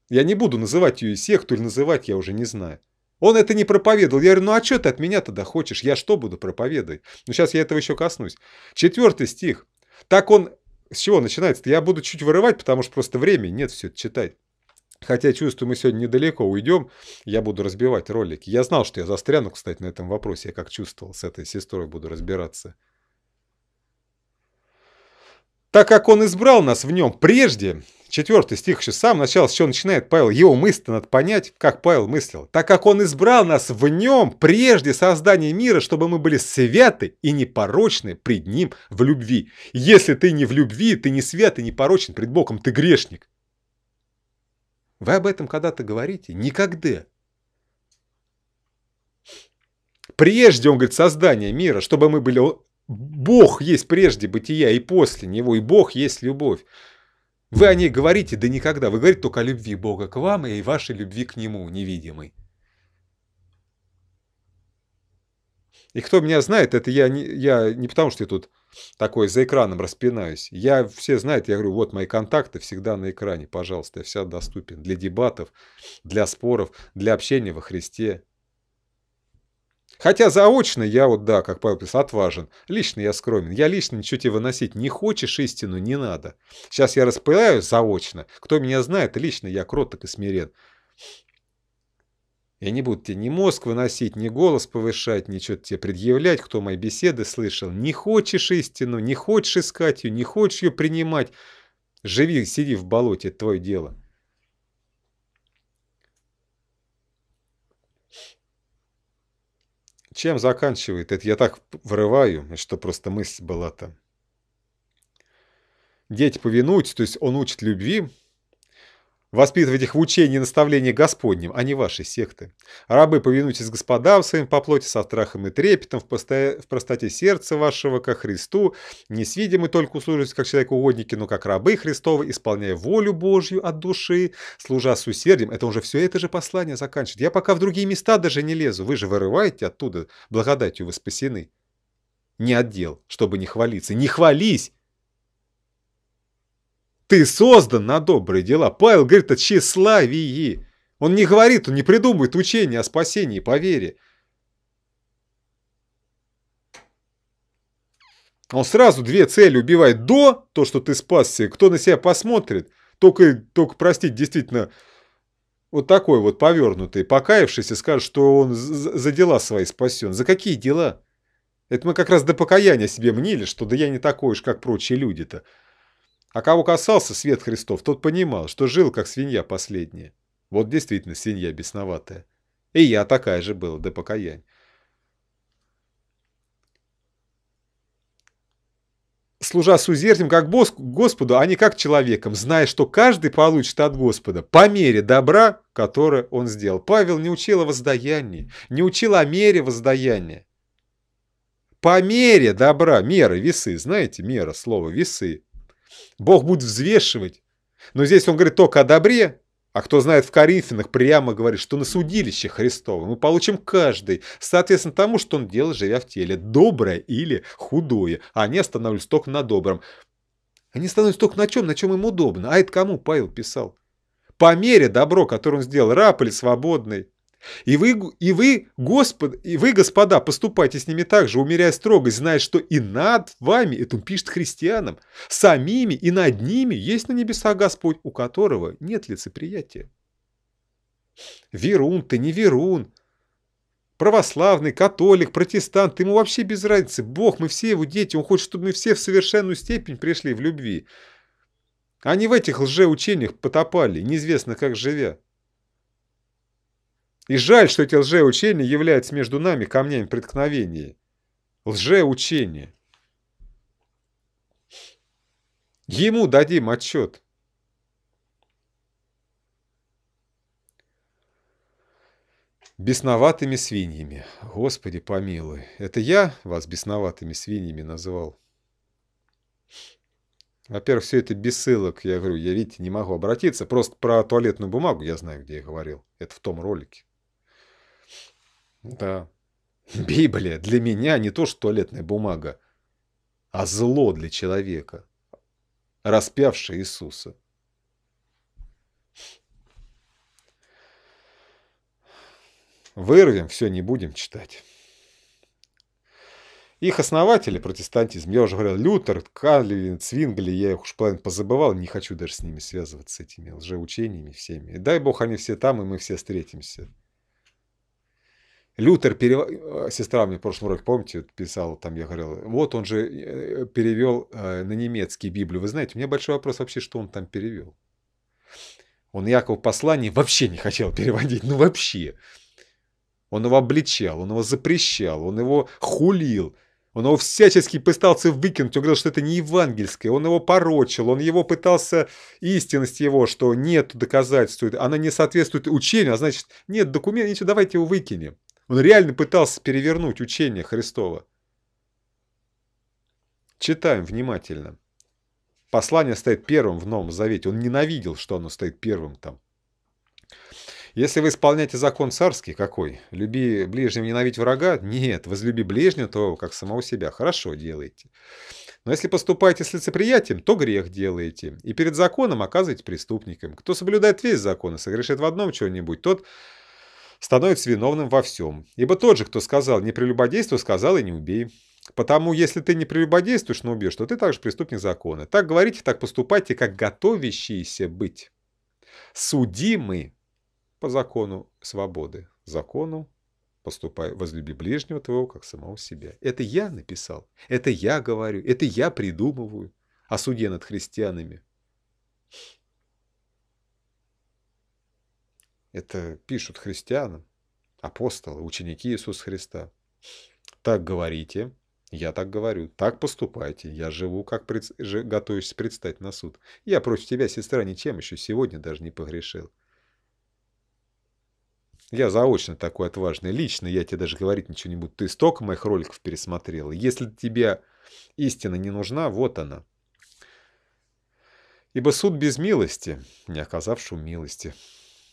Я не буду называть ее секту или называть, я уже не знаю. Он это не проповедовал. Я говорю, ну а что ты от меня тогда хочешь? Я что буду проповедовать? Ну сейчас я этого еще коснусь. Четвертый стих. Так он... С чего начинается? -то? Я буду чуть вырывать, потому что просто времени нет все это читать. Хотя чувствую, мы сегодня недалеко уйдем, я буду разбивать ролики. Я знал, что я застряну, кстати, на этом вопросе. Я как чувствовал, с этой сестрой буду разбираться. Так как Он избрал нас в нем прежде, Четвертый стих еще сам начал, начала, с чего начинает Павел. Его мысль надо понять, как Павел мыслил. Так как он избрал нас в нем прежде создания мира, чтобы мы были святы и непорочны пред ним в любви. Если ты не в любви, ты не свят и непорочен пред Богом, ты грешник. Вы об этом когда-то говорите? Никогда. Прежде, он говорит, создание мира, чтобы мы были... Бог есть прежде бытия и после него, и Бог есть любовь. Вы о ней говорите, да никогда. Вы говорите только о любви Бога к вам и вашей любви к Нему невидимой. И кто меня знает, это я не, я не потому, что я тут такой за экраном распинаюсь. Я все знают, я говорю, вот мои контакты всегда на экране, пожалуйста, я всегда доступен для дебатов, для споров, для общения во Христе. Хотя заочно я вот, да, как Павел писал, отважен. Лично я скромен. Я лично ничего тебе выносить не хочешь, истину не надо. Сейчас я распыляю заочно. Кто меня знает, лично я кроток и смирен. Я не буду тебе ни мозг выносить, ни голос повышать, ничего тебе предъявлять, кто мои беседы слышал. Не хочешь истину, не хочешь искать ее, не хочешь ее принимать. Живи, сиди в болоте, это твое дело. Чем заканчивает? Это я так врываю, что просто мысль была там. Дети повинуются, то есть он учит любви, Воспитывать их в учении и наставлении Господнем, а не вашей секты. Рабы, повинуйтесь господам своим по плоти со страхом и трепетом, в, посто... в простоте сердца вашего, ко Христу, не с видимы только услужите как человек угодники но как рабы Христовы, исполняя волю Божью от души, служа с усердием. Это уже все это же послание заканчивает. Я пока в другие места даже не лезу. Вы же вырываете оттуда, благодатью вы спасены. Не отдел, чтобы не хвалиться. Не хвались! Ты создан на добрые дела. Павел говорит о тщеславии. Он не говорит, он не придумывает учение о спасении по вере. Он сразу две цели убивает до, то, что ты спасся, кто на себя посмотрит. Только, только простить, действительно, вот такой вот повернутый, покаявшийся, скажет, что он за дела свои спасен. За какие дела? Это мы как раз до покаяния себе мнили, что да я не такой уж, как прочие люди-то. А кого касался свет Христов, тот понимал, что жил как свинья последняя. Вот действительно свинья бесноватая. И я такая же была, до покаяния. служа с усердием как Господу, а не как человеком, зная, что каждый получит от Господа по мере добра, которое он сделал. Павел не учил о воздаянии, не учил о мере воздаяния. По мере добра, меры, весы, знаете, мера, слово весы. Бог будет взвешивать. Но здесь он говорит только о добре, а кто знает в Коринфянах, прямо говорит, что на судилище Христово мы получим каждый, соответственно тому, что он делал, живя в теле, доброе или худое, а они останавливаются только на добром. Они становятся только на чем, на чем им удобно. А это кому Павел писал? По мере добро, которое он сделал, раб или свободный, и вы, и вы, Господ, и вы, господа, поступайте с ними так же, умеряя строгость, зная, что и над вами, это он пишет христианам, самими и над ними есть на небесах Господь, у которого нет лицеприятия. Верун ты, не верун. Православный, католик, протестант, ему вообще без разницы. Бог, мы все его дети, он хочет, чтобы мы все в совершенную степень пришли в любви. Они в этих лжеучениях потопали, неизвестно как живя. И жаль, что эти лжеучения являются между нами камнями преткновения. Лжеучения. Ему дадим отчет. Бесноватыми свиньями. Господи помилуй. Это я вас бесноватыми свиньями называл? Во-первых, все это без ссылок, я говорю, я, видите, не могу обратиться. Просто про туалетную бумагу я знаю, где я говорил. Это в том ролике. Да. Библия для меня не то, что туалетная бумага, а зло для человека, распявший Иисуса. Вырвем, все, не будем читать. Их основатели протестантизм, я уже говорил, Лютер, Кальвин, Цвингли, я их уж половину позабывал, не хочу даже с ними связываться, с этими лжеучениями всеми. И дай бог они все там, и мы все встретимся. Лютер перевел, э, сестра мне в прошлом уроке, помните, писала, там я говорил, вот он же э, перевел э, на немецкий Библию. Вы знаете, у меня большой вопрос вообще, что он там перевел. Он Яков послание вообще не хотел переводить, ну вообще. Он его обличал, он его запрещал, он его хулил. Он его всячески пытался выкинуть, он говорил, что это не евангельское, он его порочил, он его пытался, истинность его, что нет доказательств, она не соответствует учению, а значит, нет документа, ничего, давайте его выкинем. Он реально пытался перевернуть учение Христова. Читаем внимательно. Послание стоит первым в Новом Завете. Он ненавидел, что оно стоит первым там. Если вы исполняете закон царский, какой? Люби ближнего, ненавидь врага? Нет, возлюби ближнего, то как самого себя. Хорошо делаете. Но если поступаете с лицеприятием, то грех делаете. И перед законом оказываете преступником. Кто соблюдает весь закон и согрешит в одном чего-нибудь, тот становится виновным во всем. Ибо тот же, кто сказал «не прелюбодействуй», сказал «и не убей». Потому если ты не прелюбодействуешь, но убьешь, то ты также преступник закона. Так говорите, так поступайте, как готовящиеся быть. Судимы по закону свободы. Закону поступай, возлюби ближнего твоего, как самого себя. Это я написал, это я говорю, это я придумываю о суде над христианами. Это пишут христианам, апостолы, ученики Иисуса Христа. Так говорите, я так говорю, так поступайте, я живу, как пред... готовишься предстать на суд. Я против тебя, сестра, ничем еще сегодня даже не погрешил. Я заочно такой отважный. Лично я тебе даже говорить ничего не буду. Ты столько моих роликов пересмотрела. Если тебе истина не нужна, вот она. Ибо суд без милости, не оказавшую милости.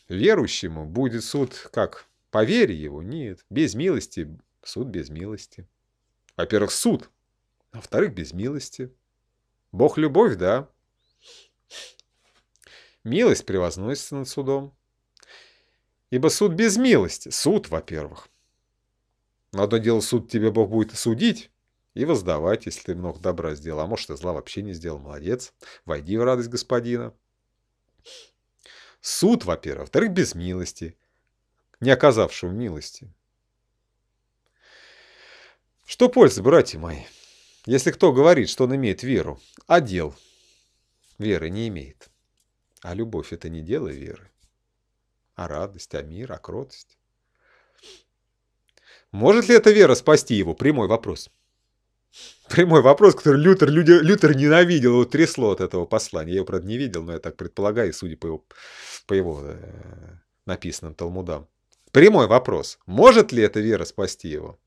Верующему будет суд как? По вере его? Нет. Без милости – суд без милости. Во-первых, суд. во-вторых, без милости. Бог – любовь, да. Милость превозносится над судом. Ибо суд без милости. Суд, во-первых. Но одно дело суд тебе Бог будет судить и воздавать, если ты много добра сделал. А может, ты зла вообще не сделал. Молодец. Войди в радость господина. Суд, во-первых, во-вторых, без милости, не оказавшего милости. Что пользы, братья мои, если кто говорит, что он имеет веру, а дел веры не имеет? А любовь – это не дело веры, а радость, а мир, а кротость. Может ли эта вера спасти его? Прямой вопрос прямой вопрос, который Лютер, люди, Лютер ненавидел, его трясло от этого послания. Я его, правда, не видел, но я так предполагаю, судя по его, по его э, написанным Талмудам. Прямой вопрос. Может ли эта вера спасти его?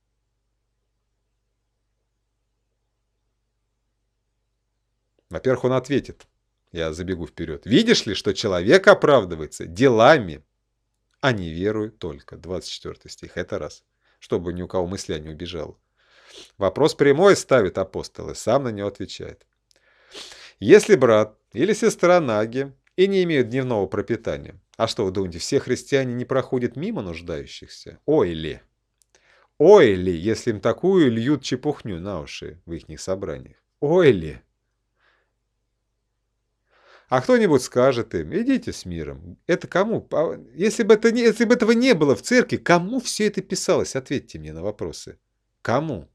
Во-первых, он ответит. Я забегу вперед. Видишь ли, что человек оправдывается делами, а не верой только. 24 стих. Это раз. Чтобы ни у кого мысля не убежала. Вопрос прямой ставит апостол и сам на него отвечает. Если брат или сестра Наги и не имеют дневного пропитания, а что вы думаете, все христиане не проходят мимо нуждающихся? Ой ли! Ой ли, если им такую льют чепухню на уши в их собраниях? Ой ли! А кто-нибудь скажет им, идите с миром. Это кому? А если бы, это не, если бы этого не было в церкви, кому все это писалось? Ответьте мне на вопросы. Кому?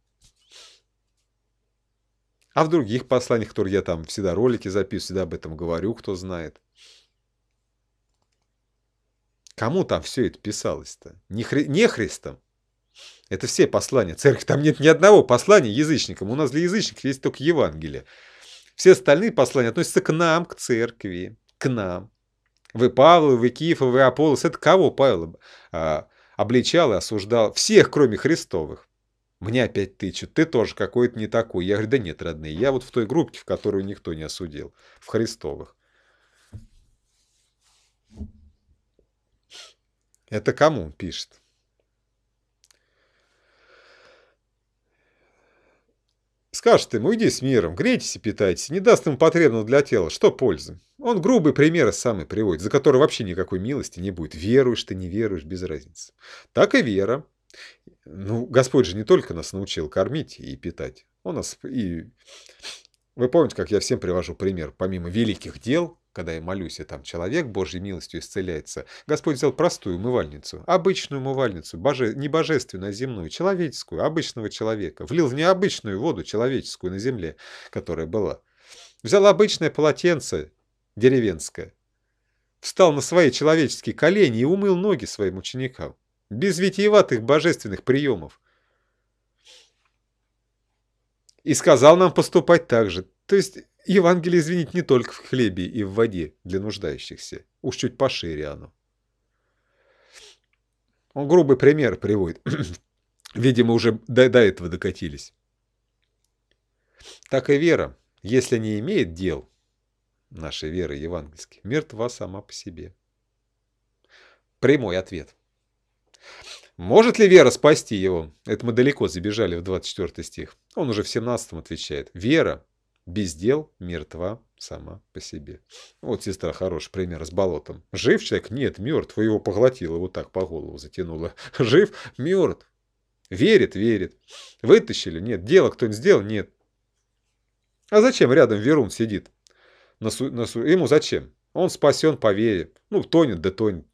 А в других посланиях, которые я там всегда ролики записываю, всегда об этом говорю, кто знает. Кому там все это писалось-то? Не, хри... не христом. Это все послания. церкви. там нет ни одного послания язычникам. У нас для язычников есть только Евангелие. Все остальные послания относятся к нам, к церкви, к нам. Вы Павлы, вы Кифа, вы Аполлос. Это кого Павел а, обличал и осуждал? Всех, кроме Христовых. Мне опять тычут. ты тоже какой-то не такой. Я говорю, да нет, родные, я вот в той группе, в которую никто не осудил, в Христовых. Это кому он пишет? Скажет ему, иди с миром, грейтесь и питайтесь, не даст ему потребного для тела, что пользы? Он грубые примеры самый приводит, за который вообще никакой милости не будет. Веруешь ты, не веруешь, без разницы. Так и вера ну, Господь же не только нас научил кормить и питать. Он нас и... Вы помните, как я всем привожу пример, помимо великих дел, когда я молюсь, и там человек Божьей милостью исцеляется, Господь взял простую умывальницу, обычную умывальницу, боже... не божественную, а земную, человеческую, обычного человека. Влил в необычную воду человеческую на земле, которая была. Взял обычное полотенце деревенское, встал на свои человеческие колени и умыл ноги своим ученикам без витиеватых божественных приемов. И сказал нам поступать так же. То есть Евангелие, извинить не только в хлебе и в воде для нуждающихся. Уж чуть пошире оно. Он грубый пример приводит. Видимо, уже до, до этого докатились. Так и вера, если не имеет дел, нашей веры евангельской, мертва сама по себе. Прямой ответ – может ли вера спасти его? Это мы далеко забежали в 24 стих. Он уже в 17 отвечает. Вера без дел мертва сама по себе. Вот сестра хороший пример с болотом. Жив человек? Нет, мертв. Его поглотило, вот так по голову затянуло. Жив? Мертв. Верит? Верит. Вытащили? Нет. Дело кто-нибудь сделал? Нет. А зачем рядом Верун сидит? Насу, насу, ему зачем? Он спасен по вере. Ну, тонет да тонет.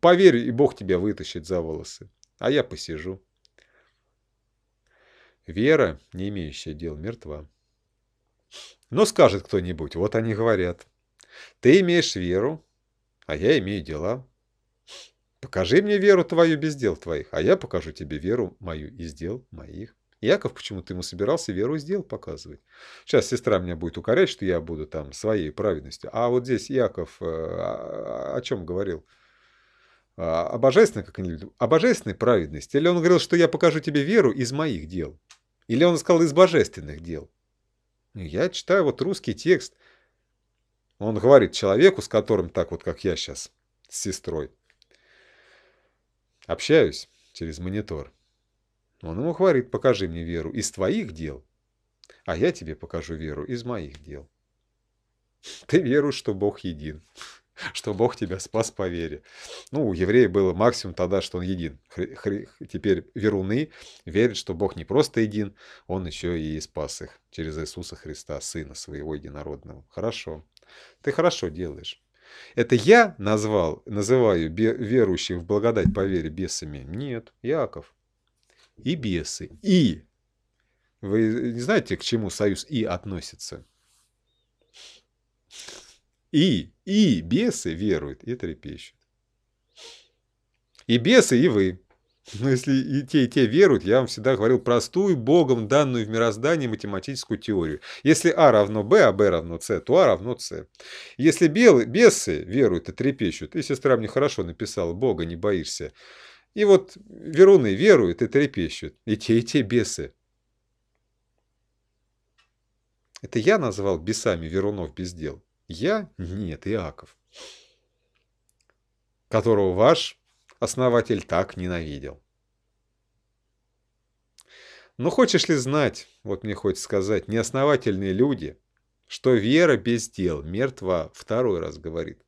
Поверь, и Бог тебя вытащит за волосы. А я посижу. Вера, не имеющая дел, мертва. Но ну, скажет кто-нибудь, вот они говорят. Ты имеешь веру, а я имею дела. Покажи мне веру твою без дел твоих, а я покажу тебе веру мою из дел моих. Яков почему-то ему собирался веру из дел показывать. Сейчас сестра меня будет укорять, что я буду там своей праведностью. А вот здесь Яков э, о чем говорил? а, о божественной, как они любят, о божественной праведности? Или он говорил, что я покажу тебе веру из моих дел? Или он сказал из божественных дел? Ну, я читаю вот русский текст. Он говорит человеку, с которым так вот, как я сейчас, с сестрой, общаюсь через монитор. Он ему говорит, покажи мне веру из твоих дел, а я тебе покажу веру из моих дел. Ты веруешь, что Бог един. что Бог тебя спас по вере. Ну, у евреев было максимум тогда, что он един. Хри, хри, теперь веруны верят, что Бог не просто един, он еще и спас их через Иисуса Христа, Сына Своего Единородного. Хорошо. Ты хорошо делаешь. Это я назвал, называю верующих в благодать по вере бесами? Нет, Яков. И бесы. И. Вы не знаете, к чему союз «и» относится? И, и бесы веруют и трепещут. И бесы, и вы. Но если и те, и те веруют, я вам всегда говорил простую, Богом данную в мироздании математическую теорию. Если А равно Б, а Б равно С, то А равно С. Если белы, бесы веруют и трепещут, и сестра мне хорошо написала, Бога не боишься. И вот веруны веруют и трепещут, и те, и те бесы. Это я назвал бесами верунов без дел. Я? Нет, Иаков, которого ваш основатель так ненавидел. Но хочешь ли знать, вот мне хочется сказать, неосновательные люди, что вера без дел мертва, второй раз говорит.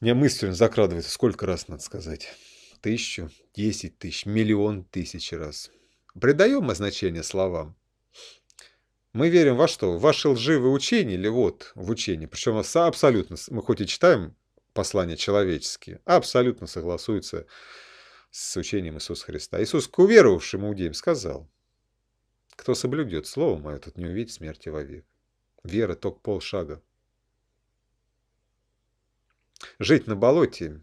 Мне мысль закрадывается, сколько раз надо сказать? Тысячу, десять тысяч, миллион тысяч раз. Придаем мы значение словам. Мы верим во что? В ваши лживые учения или вот в учения? Причем у нас абсолютно, мы хоть и читаем послания человеческие, абсолютно согласуются с учением Иисуса Христа. Иисус к уверовавшим иудеям сказал, кто соблюдет слово мое, тот не увидит смерти вовек. Вера только полшага. Жить на болоте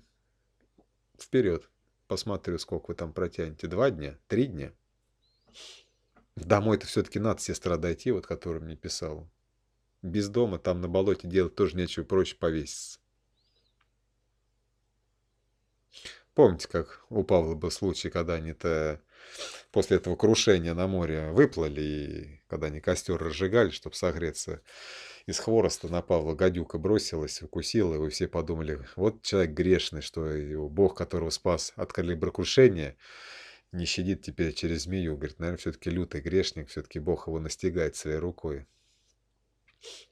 вперед. Посмотрю, сколько вы там протянете. Два дня? Три дня? Домой-то все-таки надо, сестра, дойти, вот которая мне писала. Без дома там на болоте делать тоже нечего, проще повеситься. Помните, как у Павла был случай, когда они-то после этого крушения на море выплыли, и когда они костер разжигали, чтобы согреться, из хвороста на Павла гадюка бросилась, укусила, и вы все подумали, вот человек грешный, что его Бог, которого спас от калибра крушения, не щадит теперь через змею. Говорит, наверное, все-таки лютый грешник, все-таки Бог его настигает своей рукой.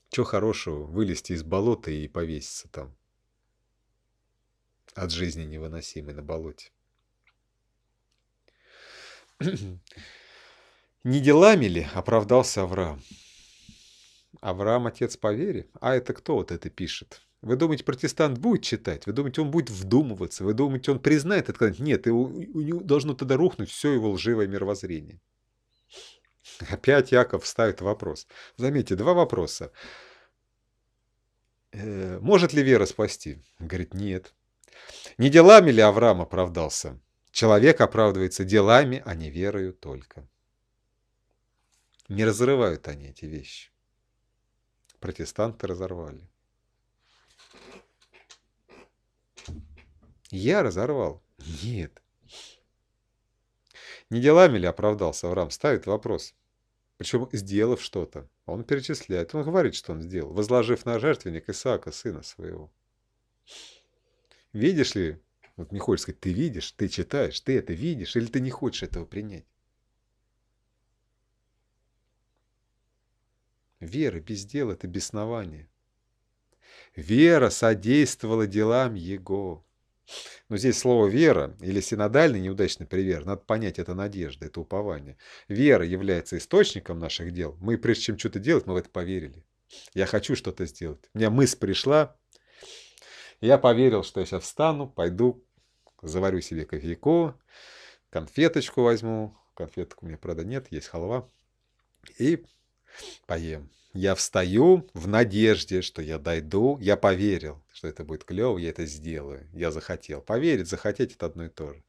Чего хорошего вылезти из болота и повеситься там? От жизни невыносимой на болоте. Не делами ли оправдался Авраам? Авраам отец по вере? А это кто вот это пишет? Вы думаете, протестант будет читать? Вы думаете, он будет вдумываться? Вы думаете, он признает это? Нет, его, у него должно тогда рухнуть все его лживое мировоззрение. Опять Яков ставит вопрос. Заметьте, два вопроса. Э, может ли вера спасти? говорит, нет. Не делами ли Авраам оправдался? Человек оправдывается делами, а не верою только. Не разрывают они эти вещи. Протестанты разорвали. Я разорвал? Нет. Не делами ли оправдался Авраам? Ставит вопрос. Причем, сделав что-то, он перечисляет, он говорит, что он сделал, возложив на жертвенник Исаака, сына своего. Видишь ли, вот не хочешь сказать, ты видишь, ты читаешь, ты это видишь, или ты не хочешь этого принять? Вера без дел – это беснование. Вера содействовала делам Его. Но здесь слово «вера» или «синодальный» неудачный пример, надо понять, это надежда, это упование. Вера является источником наших дел. Мы, прежде чем что-то делать, мы в это поверили. Я хочу что-то сделать. У меня мысль пришла, я поверил, что я сейчас встану, пойду, заварю себе кофейку, конфеточку возьму. Конфеток у меня, правда, нет, есть халва. И поем. Я встаю в надежде, что я дойду. Я поверил, что это будет клево, я это сделаю. Я захотел. Поверить, захотеть – это одно и то же.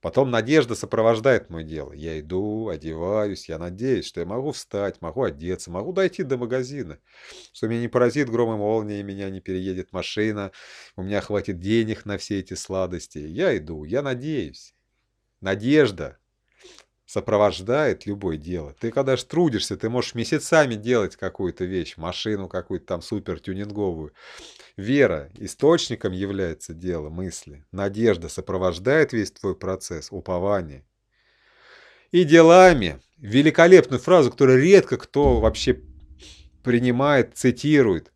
Потом надежда сопровождает мое дело. Я иду, одеваюсь, я надеюсь, что я могу встать, могу одеться, могу дойти до магазина, что меня не поразит гром и молния, меня не переедет машина, у меня хватит денег на все эти сладости. Я иду, я надеюсь. Надежда сопровождает любое дело. Ты когда ж трудишься, ты можешь месяцами делать какую-то вещь, машину какую-то там супер тюнинговую. Вера источником является дело мысли. Надежда сопровождает весь твой процесс, упование. И делами. Великолепную фразу, которую редко кто вообще принимает, цитирует.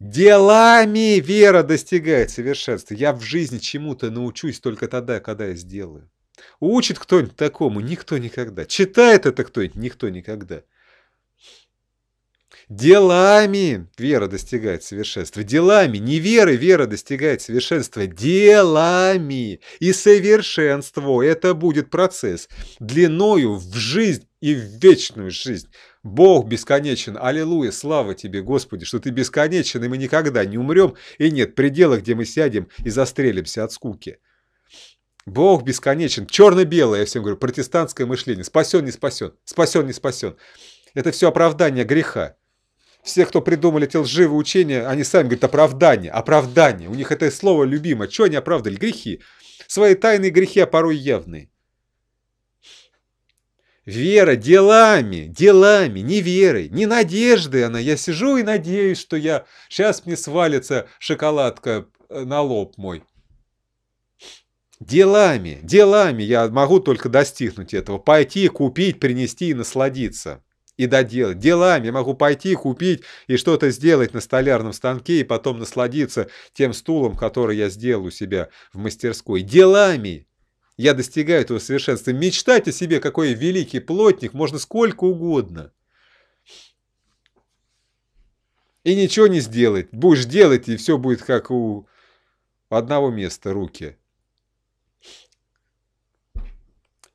Делами вера достигает совершенства. Я в жизни чему-то научусь только тогда, когда я сделаю. Учит кто-нибудь такому? Никто никогда. Читает это кто-нибудь? Никто никогда. Делами вера достигает совершенства. Делами, не верой вера достигает совершенства. Делами. И совершенство – это будет процесс длиною в жизнь и в вечную жизнь. Бог бесконечен. Аллилуйя, слава тебе, Господи, что ты бесконечен, и мы никогда не умрем, и нет предела, где мы сядем и застрелимся от скуки. Бог бесконечен. Черно-белое, я всем говорю, протестантское мышление. Спасен, не спасен. Спасен, не спасен. Это все оправдание греха. Все, кто придумали эти лживые учения, они сами говорят оправдание, оправдание. У них это слово любимое. Чего они оправдали? Грехи. Свои тайные грехи, а порой явные. Вера делами, делами, не верой, не надеждой она. Я сижу и надеюсь, что я... Сейчас мне свалится шоколадка э, на лоб мой. Делами, делами я могу только достигнуть этого. Пойти, купить, принести и насладиться. И доделать. Делами я могу пойти, купить и что-то сделать на столярном станке и потом насладиться тем стулом, который я сделал у себя в мастерской. Делами я достигаю этого совершенства. Мечтать о себе, какой великий плотник, можно сколько угодно. И ничего не сделать. Будешь делать, и все будет как у одного места руки.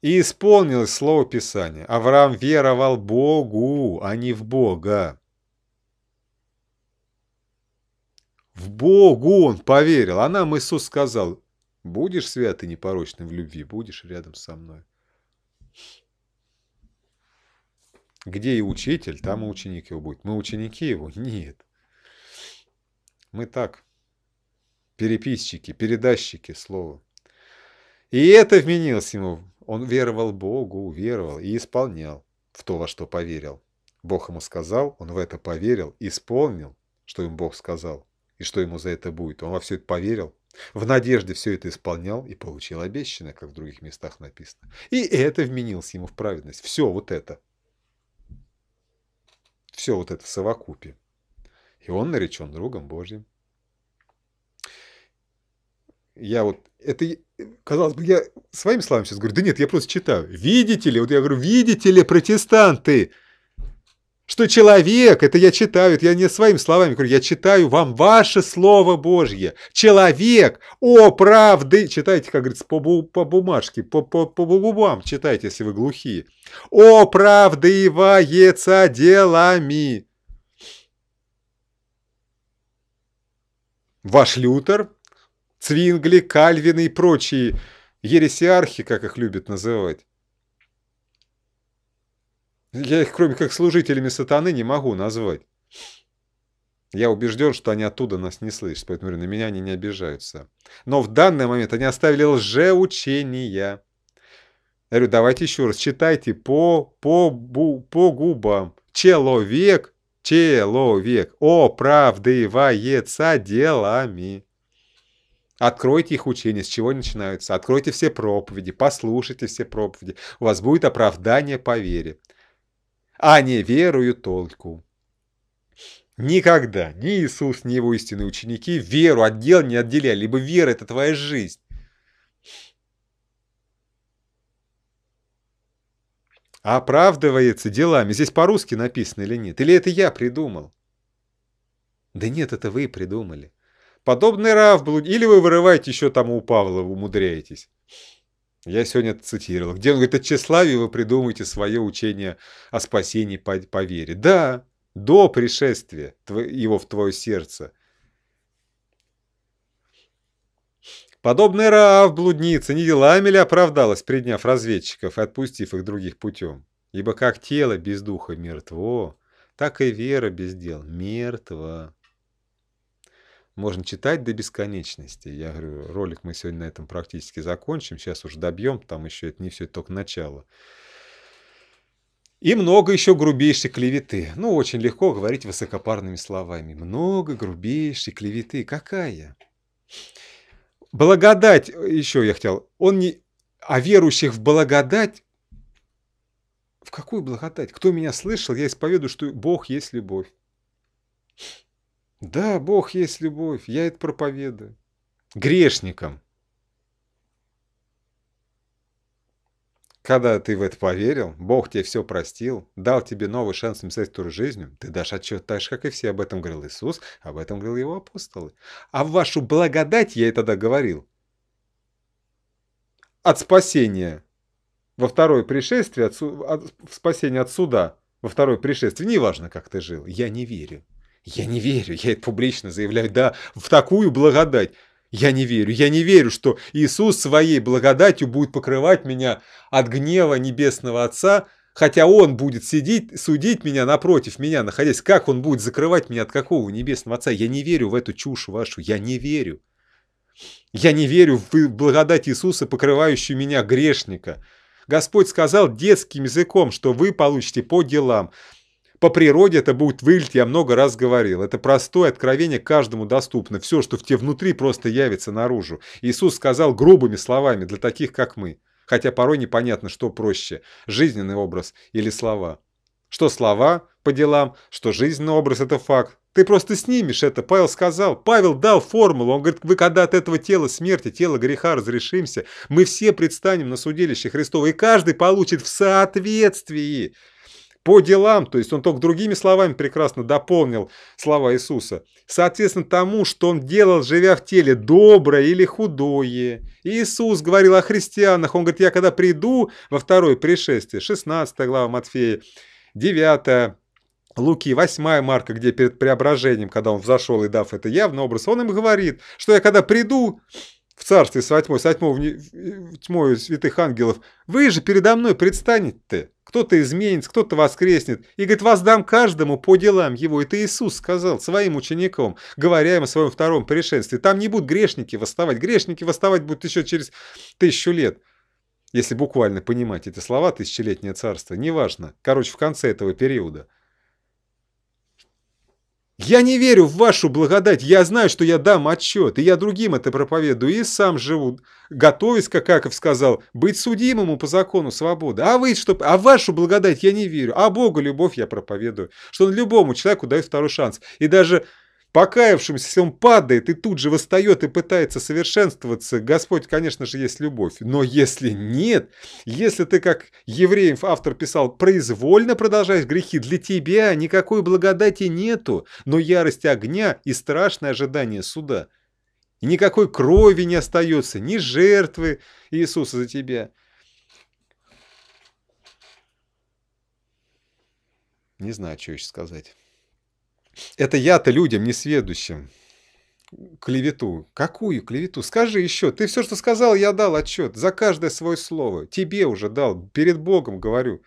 И исполнилось слово Писания. Авраам веровал Богу, а не в Бога. В Богу он поверил, а нам Иисус сказал, будешь свят и непорочным в любви, будешь рядом со мной. Где и учитель, там и ученик его будет. Мы ученики его? Нет. Мы так, переписчики, передатчики слова. И это вменилось ему он веровал Богу, веровал и исполнял в то, во что поверил. Бог ему сказал, он в это поверил, исполнил, что ему Бог сказал, и что ему за это будет. Он во все это поверил, в надежде все это исполнял и получил обещанное, как в других местах написано. И это вменилось ему в праведность. Все вот это. Все вот это в совокупе. И он наречен другом Божьим. Я вот... Это, казалось бы, я своими словами сейчас говорю, да нет, я просто читаю. Видите ли, вот я говорю, видите ли, протестанты, что человек, это я читаю, это я не своими словами говорю, я читаю вам ваше Слово Божье. Человек, о правды, читайте, как говорится, по, бу, по бумажке, по, по, по губам читайте, если вы глухие. О правды и воеца делами. Ваш Лютер Цвингли, Кальвины и прочие ересиархи, как их любят называть. Я их, кроме как служителями сатаны, не могу назвать. Я убежден, что они оттуда нас не слышат, поэтому говорю, на меня они не обижаются. Но в данный момент они оставили лжеучения. Я говорю, давайте еще раз, читайте по, по, бу, по губам. Человек, человек оправдывается делами. Откройте их учение, с чего начинаются. Откройте все проповеди, послушайте все проповеди. У вас будет оправдание по вере. А не верую толку. Никогда ни Иисус, ни его истинные ученики веру отдел не отделяли, либо вера – это твоя жизнь. оправдывается делами. Здесь по-русски написано или нет? Или это я придумал? Да нет, это вы придумали. Подобный рав блуд... Или вы вырываете еще там у Павла, умудряетесь. Я сегодня цитировал. Где он говорит, от тщеславия вы придумаете свое учение о спасении по, по вере. Да, до пришествия его в твое сердце. Подобный Раав, блудница, не делами ли оправдалась, приняв разведчиков и отпустив их других путем? Ибо как тело без духа мертво, так и вера без дел мертва можно читать до бесконечности. Я говорю, ролик мы сегодня на этом практически закончим, сейчас уже добьем, там еще это не все, это только начало. И много еще грубейшей клеветы. Ну, очень легко говорить высокопарными словами. Много грубейшей клеветы. Какая? Благодать, еще я хотел, он не... А верующих в благодать в какую благодать? Кто меня слышал, я исповедую, что Бог есть любовь. Да, Бог есть любовь, я это проповедую. Грешникам. Когда ты в это поверил, Бог тебе все простил, дал тебе новый шанс написать вторую жизнь, ты дашь отчет так же, как и все. Об этом говорил Иисус, об этом говорил его апостолы. А в вашу благодать, я и тогда говорил, от спасения во второе пришествие, от, от, спасения от суда во второе пришествие, неважно, как ты жил, я не верю. Я не верю, я это публично заявляю, да, в такую благодать. Я не верю, я не верю, что Иисус своей благодатью будет покрывать меня от гнева небесного Отца, хотя Он будет сидеть, судить меня напротив меня, находясь, как Он будет закрывать меня от какого небесного Отца. Я не верю в эту чушь вашу, я не верю. Я не верю в благодать Иисуса, покрывающую меня грешника. Господь сказал детским языком, что вы получите по делам. По природе это будет выглядеть, я много раз говорил, это простое откровение каждому доступно. Все, что в тебе внутри, просто явится наружу. Иисус сказал грубыми словами для таких, как мы. Хотя порой непонятно, что проще – жизненный образ или слова. Что слова по делам, что жизненный образ – это факт. Ты просто снимешь это, Павел сказал. Павел дал формулу. Он говорит, вы когда от этого тела смерти, тела греха разрешимся, мы все предстанем на судилище Христово, и каждый получит в соответствии по делам, то есть он только другими словами прекрасно дополнил слова Иисуса, соответственно тому, что он делал, живя в теле, доброе или худое. Иисус говорил о христианах, он говорит, я когда приду во второе пришествие, 16 глава Матфея, 9 Луки, 8 марка, где перед преображением, когда он взошел и дав это явный образ, он им говорит, что я когда приду, в царстве со тьмой, со тьмой, святых ангелов, вы же передо мной предстанете-то. Кто-то изменится, кто-то воскреснет. И говорит, воздам каждому по делам его. Это Иисус сказал своим ученикам, говоря им о своем втором пришествии. Там не будут грешники восставать. Грешники восставать будут еще через тысячу лет. Если буквально понимать эти слова, тысячелетнее царство, неважно. Короче, в конце этого периода. Я не верю в вашу благодать. Я знаю, что я дам отчет, и я другим это проповедую, и сам живу, готовясь, как Аков сказал, быть судимому по закону свободы. А вы что? А вашу благодать я не верю. А Богу любовь я проповедую, что он любому человеку дает второй шанс. И даже покаявшимся, если он падает и тут же восстает и пытается совершенствоваться, Господь, конечно же, есть любовь. Но если нет, если ты, как евреев автор писал, произвольно продолжаешь грехи, для тебя никакой благодати нету, но ярость огня и страшное ожидание суда. И никакой крови не остается, ни жертвы Иисуса за тебя. Не знаю, что еще сказать. Это я-то людям несведущим клевету. Какую клевету? Скажи еще. Ты все, что сказал, я дал отчет. За каждое свое слово. Тебе уже дал. Перед Богом говорю.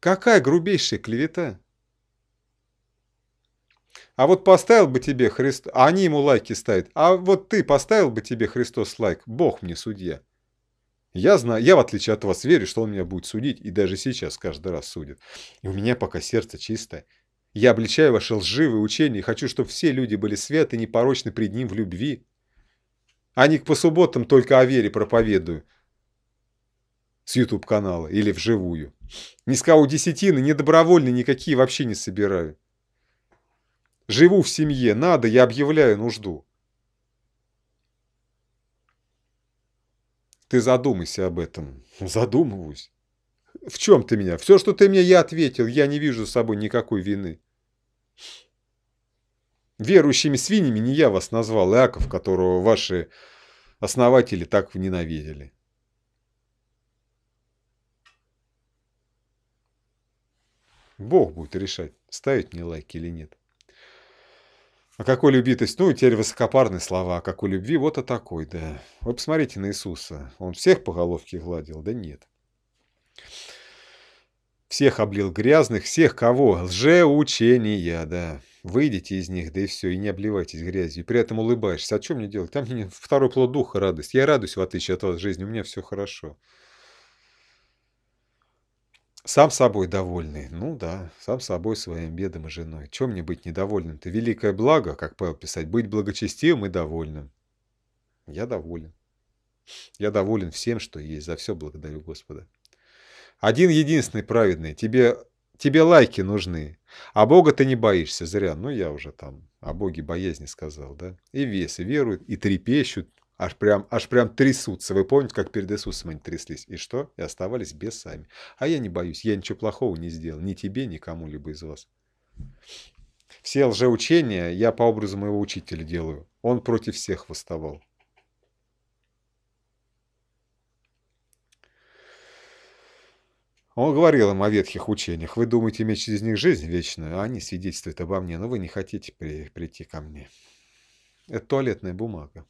Какая грубейшая клевета? А вот поставил бы тебе Христос... А они ему лайки ставят. А вот ты поставил бы тебе Христос лайк. Бог мне судья. Я знаю, я в отличие от вас верю, что он меня будет судить, и даже сейчас каждый раз судит. И у меня пока сердце чистое. Я обличаю ваши лживые учения и хочу, чтобы все люди были святы и непорочны пред ним в любви. А не по субботам только о вере проповедую. С YouTube-канала или вживую. Ни с кого десятины, ни добровольно никакие вообще не собираю. Живу в семье, надо, я объявляю нужду. Ты задумайся об этом. Задумываюсь. В чем ты меня? Все, что ты мне, я ответил. Я не вижу с собой никакой вины. Верующими свиньями не я вас назвал, Иаков, которого ваши основатели так ненавидели. Бог будет решать, ставить мне лайки или нет. О «А какой любитость? Ну, теперь высокопарные слова. О а какой любви? Вот о такой, да. Вы посмотрите на Иисуса. Он всех по головке гладил? Да нет. Всех облил грязных, всех кого? Лжеучения, да. Выйдите из них, да и все, и не обливайтесь грязью. И при этом улыбаешься. А что мне делать? Там мне второй плод духа радость. Я радуюсь, в отличие от вас, жизни. У меня все хорошо. Сам собой довольный. Ну да, сам собой, своим бедом и женой. Чем мне быть недовольным-то? Великое благо, как Павел писать, быть благочестивым и довольным. Я доволен. Я доволен всем, что есть. За все благодарю Господа. Один единственный праведный. Тебе, тебе лайки нужны. А Бога ты не боишься. Зря. Ну, я уже там о Боге боязни сказал, да? И весы веруют, и трепещут, Аж прям, аж прям трясутся. Вы помните, как перед Иисусом они тряслись? И что? И оставались без сами. А я не боюсь, я ничего плохого не сделал. Ни тебе, ни кому-либо из вас. Все лжеучения я по образу моего учителя делаю. Он против всех восставал. Он говорил им о ветхих учениях. Вы думаете иметь через них жизнь вечную, а они свидетельствуют обо мне, но вы не хотите при, прийти ко мне. Это туалетная бумага.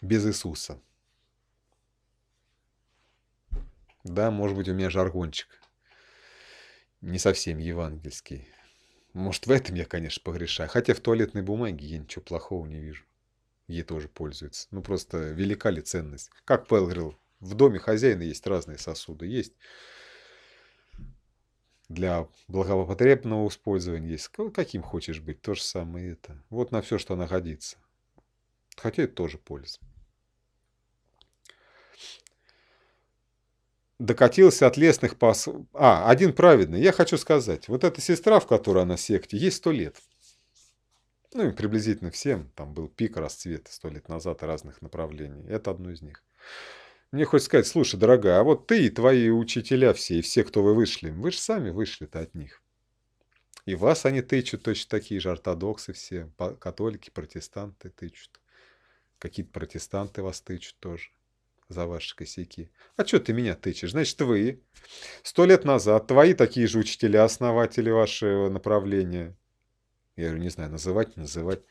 без Иисуса. Да, может быть, у меня жаргончик. Не совсем евангельский. Может, в этом я, конечно, погрешаю. Хотя в туалетной бумаге я ничего плохого не вижу. Ей тоже пользуются. Ну, просто велика ли ценность? Как Павел говорил, в доме хозяина есть разные сосуды. Есть для благопотребного использования, есть каким хочешь быть. То же самое это. Вот на все, что она годится. Хотя это тоже польза. докатилась от лесных пас... А, один праведный. Я хочу сказать, вот эта сестра, в которой она секте, ей сто лет. Ну и приблизительно всем. Там был пик расцвета сто лет назад разных направлений. Это одно из них. Мне хочется сказать, слушай, дорогая, а вот ты и твои учителя все, и все, кто вы вышли, вы же сами вышли-то от них. И вас они тычут точно такие же ортодоксы все, католики, протестанты тычут. Какие-то протестанты вас тычут тоже за ваши косяки. А что ты меня тычешь? Значит, вы сто лет назад, твои такие же учителя, основатели вашего направления. Я говорю, не знаю, называть, не называть.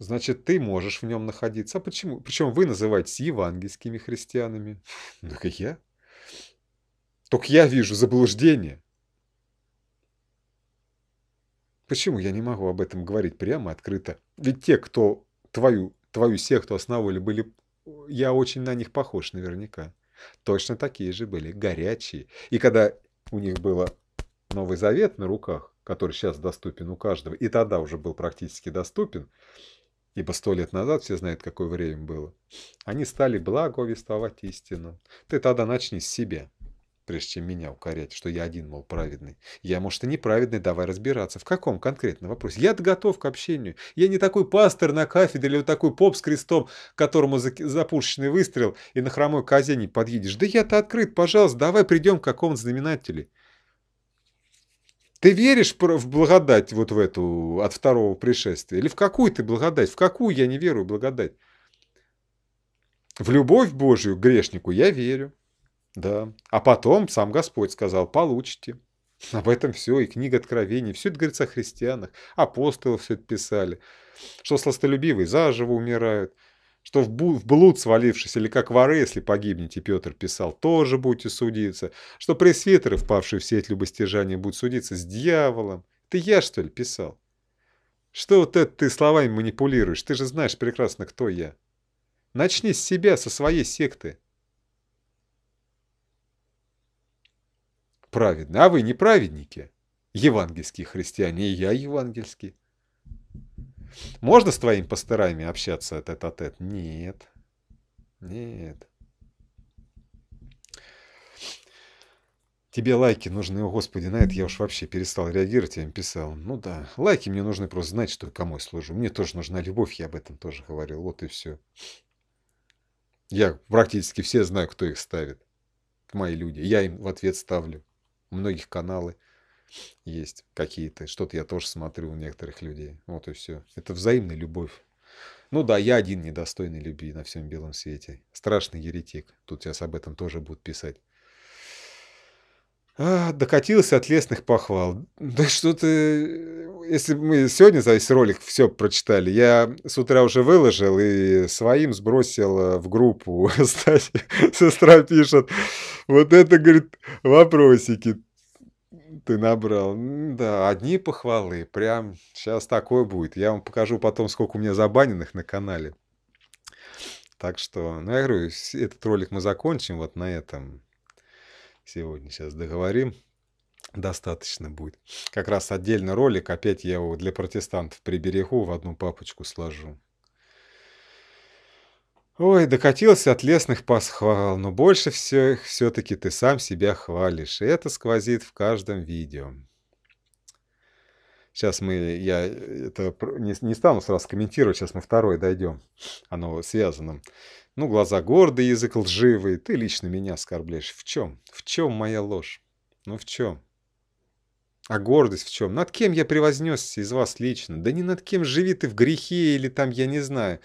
Значит, ты можешь в нем находиться. А почему? Причем вы называетесь евангельскими христианами. Ну, как я. Только я вижу заблуждение. Почему я не могу об этом говорить прямо, открыто? Ведь те, кто твою твою секту основали, были... Я очень на них похож наверняка. Точно такие же были, горячие. И когда у них было Новый Завет на руках, который сейчас доступен у каждого, и тогда уже был практически доступен, ибо сто лет назад все знают, какое время было, они стали благовествовать истину. Ты тогда начни с себя прежде чем меня укорять, что я один, мол, праведный. Я, может, и неправедный, давай разбираться. В каком конкретном вопросе? я готов к общению. Я не такой пастор на кафедре или вот такой поп с крестом, которому за, пушечный выстрел и на хромой козе не подъедешь. Да я-то открыт, пожалуйста, давай придем к какому-то знаменателю. Ты веришь в благодать вот в эту от второго пришествия? Или в какую ты благодать? В какую я не верую благодать? В любовь Божию грешнику я верю. Да. А потом сам Господь сказал, получите. Об этом все, и книга Откровений, все это говорится о христианах, апостолы все это писали, что сластолюбивые заживо умирают, что в, в блуд свалившись, или как воры, если погибнете, Петр писал, тоже будете судиться, что пресвитеры, впавшие в сеть любостяжания, будут судиться с дьяволом. Ты я, что ли, писал? Что вот это ты словами манипулируешь? Ты же знаешь прекрасно, кто я. Начни с себя, со своей секты. праведны, а вы не праведники, евангельские христиане, и я евангельский. Можно с твоими пасторами общаться тет этот, -тет? Нет. Нет. Тебе лайки нужны, о господи, на это я уж вообще перестал реагировать, я им писал. Ну да, лайки мне нужны просто знать, что кому я служу. Мне тоже нужна любовь, я об этом тоже говорил, вот и все. Я практически все знаю, кто их ставит. Мои люди. Я им в ответ ставлю. У многих каналы есть какие-то. Что-то я тоже смотрю у некоторых людей. Вот и все. Это взаимная любовь. Ну да, я один недостойный любви на всем белом свете. Страшный еретик. Тут сейчас об этом тоже будут писать. А, докатился от лесных похвал. Да что ты... Если мы сегодня за весь ролик все прочитали, я с утра уже выложил и своим сбросил э, в группу. Сестра пишет, вот это, говорит, вопросики ты набрал. Да, одни похвалы. Прям сейчас такое будет. Я вам покажу потом, сколько у меня забаненных на канале. Так что, ну я говорю, этот ролик мы закончим вот на этом сегодня сейчас договорим. Достаточно будет. Как раз отдельный ролик, опять я его для протестантов приберегу, в одну папочку сложу. Ой, докатился от лесных пасхвал, но больше всех все-таки ты сам себя хвалишь, и это сквозит в каждом видео. Сейчас мы, я э, это не, не стану сразу комментировать, сейчас мы второй дойдем, оно связано. Ну, глаза гордые, язык лживый, ты лично меня оскорбляешь. В чем? В чем моя ложь? Ну, в чем? А гордость в чем? Над кем я превознесся из вас лично? Да не над кем живи ты в грехе или там, я не знаю,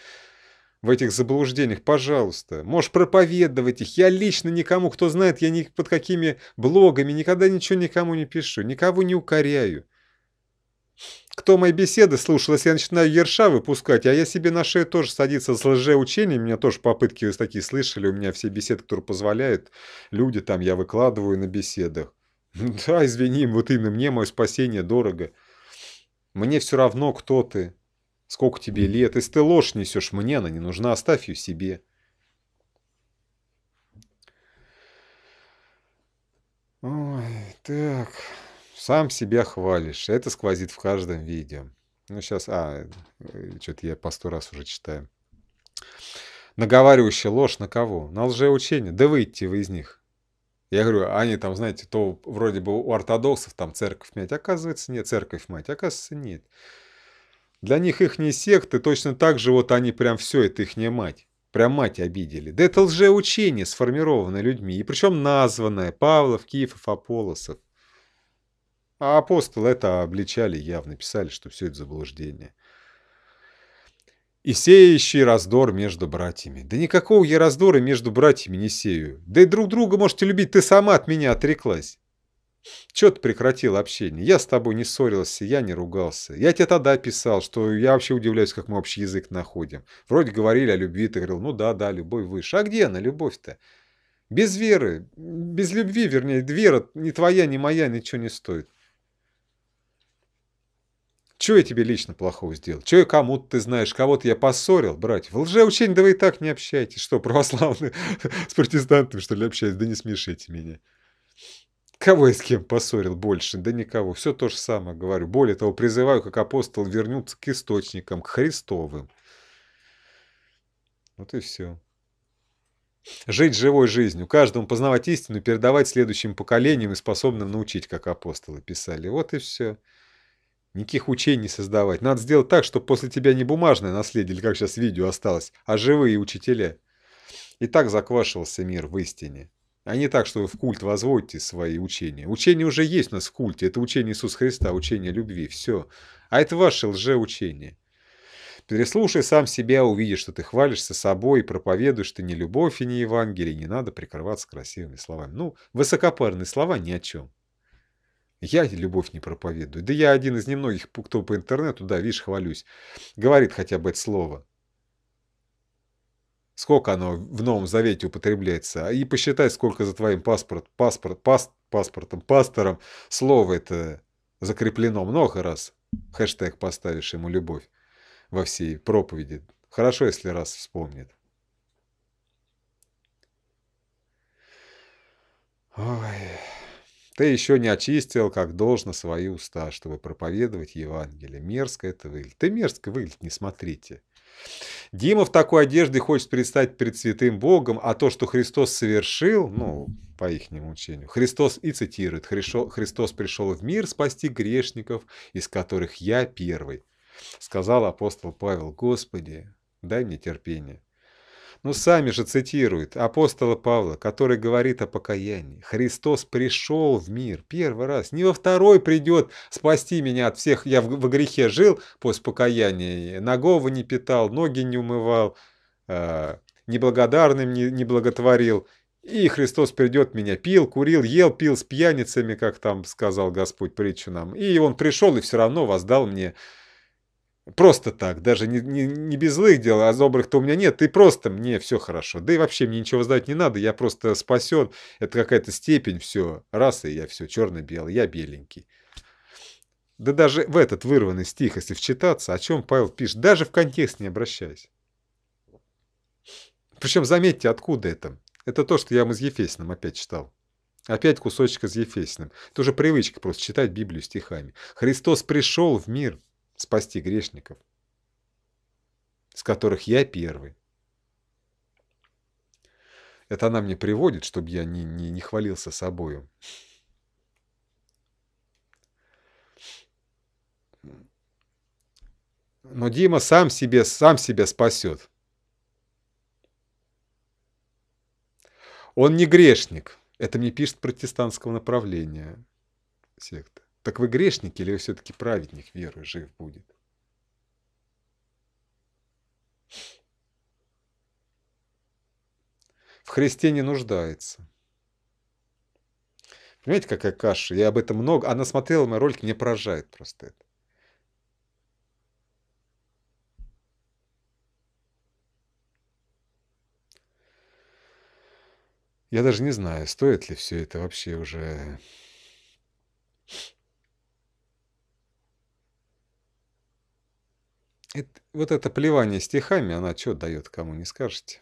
в этих заблуждениях. Пожалуйста, можешь проповедовать их. Я лично никому, кто знает, я ни под какими блогами никогда ничего никому не пишу, никого не укоряю. Кто мои беседы слушалась, я начинаю ерша выпускать, а я себе на шею тоже садиться с лжеучением. У меня тоже попытки такие слышали, у меня все беседы, которые позволяют, люди там я выкладываю на беседах. Ну да, извини, вот именно мне мое спасение дорого. Мне все равно, кто ты, сколько тебе лет. Если ты ложь несешь, мне она не нужна, оставь ее себе. Ой, так... Сам себя хвалишь. Это сквозит в каждом видео. Ну, сейчас... А, э, что-то я по сто раз уже читаю. Наговаривающая ложь на кого? На лжеучение. Да выйти вы из них. Я говорю, они там, знаете, то вроде бы у ортодоксов там церковь мать. Оказывается, нет, церковь мать. Оказывается, нет. Для них их не секты точно так же вот они прям все, это их не мать. Прям мать обидели. Да это лжеучение, сформированное людьми. И причем названное Павлов, Киев, Аполосов. А апостолы это обличали явно, писали, что все это заблуждение. И сеющий раздор между братьями. Да никакого я раздора между братьями не сею. Да и друг друга можете любить, ты сама от меня отреклась. Че ты прекратил общение? Я с тобой не ссорился, я не ругался. Я тебе тогда писал, что я вообще удивляюсь, как мы общий язык находим. Вроде говорили о любви, ты говорил, ну да, да, любовь выше. А где она, любовь-то? Без веры, без любви, вернее, вера ни твоя, ни моя ничего не стоит. Чего я тебе лично плохого сделал? Чего я кому-то ты знаешь? Кого-то я поссорил, братья? Вы лжеучение, да вы и так не общаетесь. Что, православные с протестантами, что ли, общаетесь? Да не смешите меня. Кого я с кем поссорил больше? Да никого. Все то же самое говорю. Более того, призываю, как апостол, вернуться к источникам, к Христовым. Вот и все. Жить живой жизнью, каждому познавать истину, передавать следующим поколениям и способным научить, как апостолы писали. Вот и все. Никаких учений создавать. Надо сделать так, чтобы после тебя не бумажное наследие, или как сейчас видео осталось, а живые учителя. И так заквашивался мир в истине. А не так, что вы в культ возводите свои учения. Учения уже есть у нас в культе. Это учение Иисуса Христа, учение любви. Все. А это ваше лжеучение. Переслушай сам себя, увидишь, что ты хвалишься собой и проповедуешь, что не любовь и не Евангелие, не надо прикрываться красивыми словами. Ну, высокопарные слова ни о чем. Я любовь не проповедую. Да я один из немногих, кто по интернету, да, видишь, хвалюсь. Говорит хотя бы это слово. Сколько оно в Новом Завете употребляется. А и посчитай, сколько за твоим паспорт, паспорт, пас, паспортом, пастором слово это закреплено много раз. Хэштег поставишь ему любовь во всей проповеди. Хорошо, если раз вспомнит. Ой... Ты еще не очистил, как должно, свои уста, чтобы проповедовать Евангелие. Мерзко это выглядит. Ты мерзко выглядит, не смотрите. Дима в такой одежде хочет предстать перед святым Богом, а то, что Христос совершил, ну, по их учению, Христос и цитирует, «Христос пришел в мир спасти грешников, из которых я первый». Сказал апостол Павел, «Господи, дай мне терпение». Но ну, сами же цитируют апостола Павла, который говорит о покаянии. «Христос пришел в мир первый раз, не во второй придет спасти меня от всех. Я в, в грехе жил после покаяния, ногого не питал, ноги не умывал, э, неблагодарным не, не благотворил». И Христос придет меня, пил, курил, ел, пил с пьяницами, как там сказал Господь притчу нам. И он пришел и все равно воздал мне Просто так, даже не, не, не без злых дел, а добрых-то у меня нет, и просто мне все хорошо. Да и вообще мне ничего знать не надо, я просто спасен. Это какая-то степень, все, раз, и я все, черно-белый, я беленький. Да даже в этот вырванный стих, если вчитаться, о чем Павел пишет, даже в контекст не обращаясь. Причем заметьте, откуда это. Это то, что я вам из Ефесиным опять читал. Опять кусочек из Ефесиным. Это уже привычка просто читать Библию стихами. «Христос пришел в мир, спасти грешников, с которых я первый. Это она мне приводит, чтобы я не, не, не хвалился собою. Но Дима сам, себе, сам себя спасет. Он не грешник. Это мне пишет протестантского направления секты. Так вы грешник или все-таки праведник веры жив будет? В Христе не нуждается. Понимаете, какая каша? Я об этом много... Она смотрела мой ролик, меня поражает просто это. Я даже не знаю, стоит ли все это вообще уже Это, вот это плевание стихами, она что дает, кому не скажете.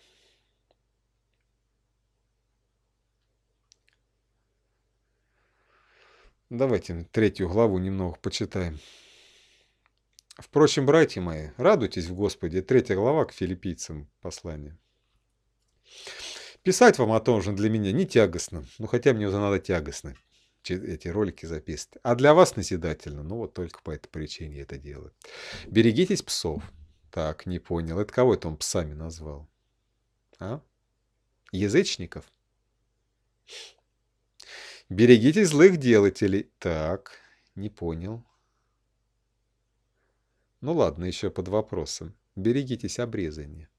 Давайте третью главу немного почитаем. Впрочем, братья мои, радуйтесь в Господе. Третья глава к филиппийцам послание. Писать вам о том же для меня не тягостно, ну хотя мне уже надо тягостно эти ролики записывать. А для вас наседательно, Ну, вот только по этой причине я это делаю. Берегитесь псов. Так, не понял. Это кого это он псами назвал? А? Язычников? Берегитесь злых делателей. Так, не понял. Ну ладно, еще под вопросом. Берегитесь обрезания.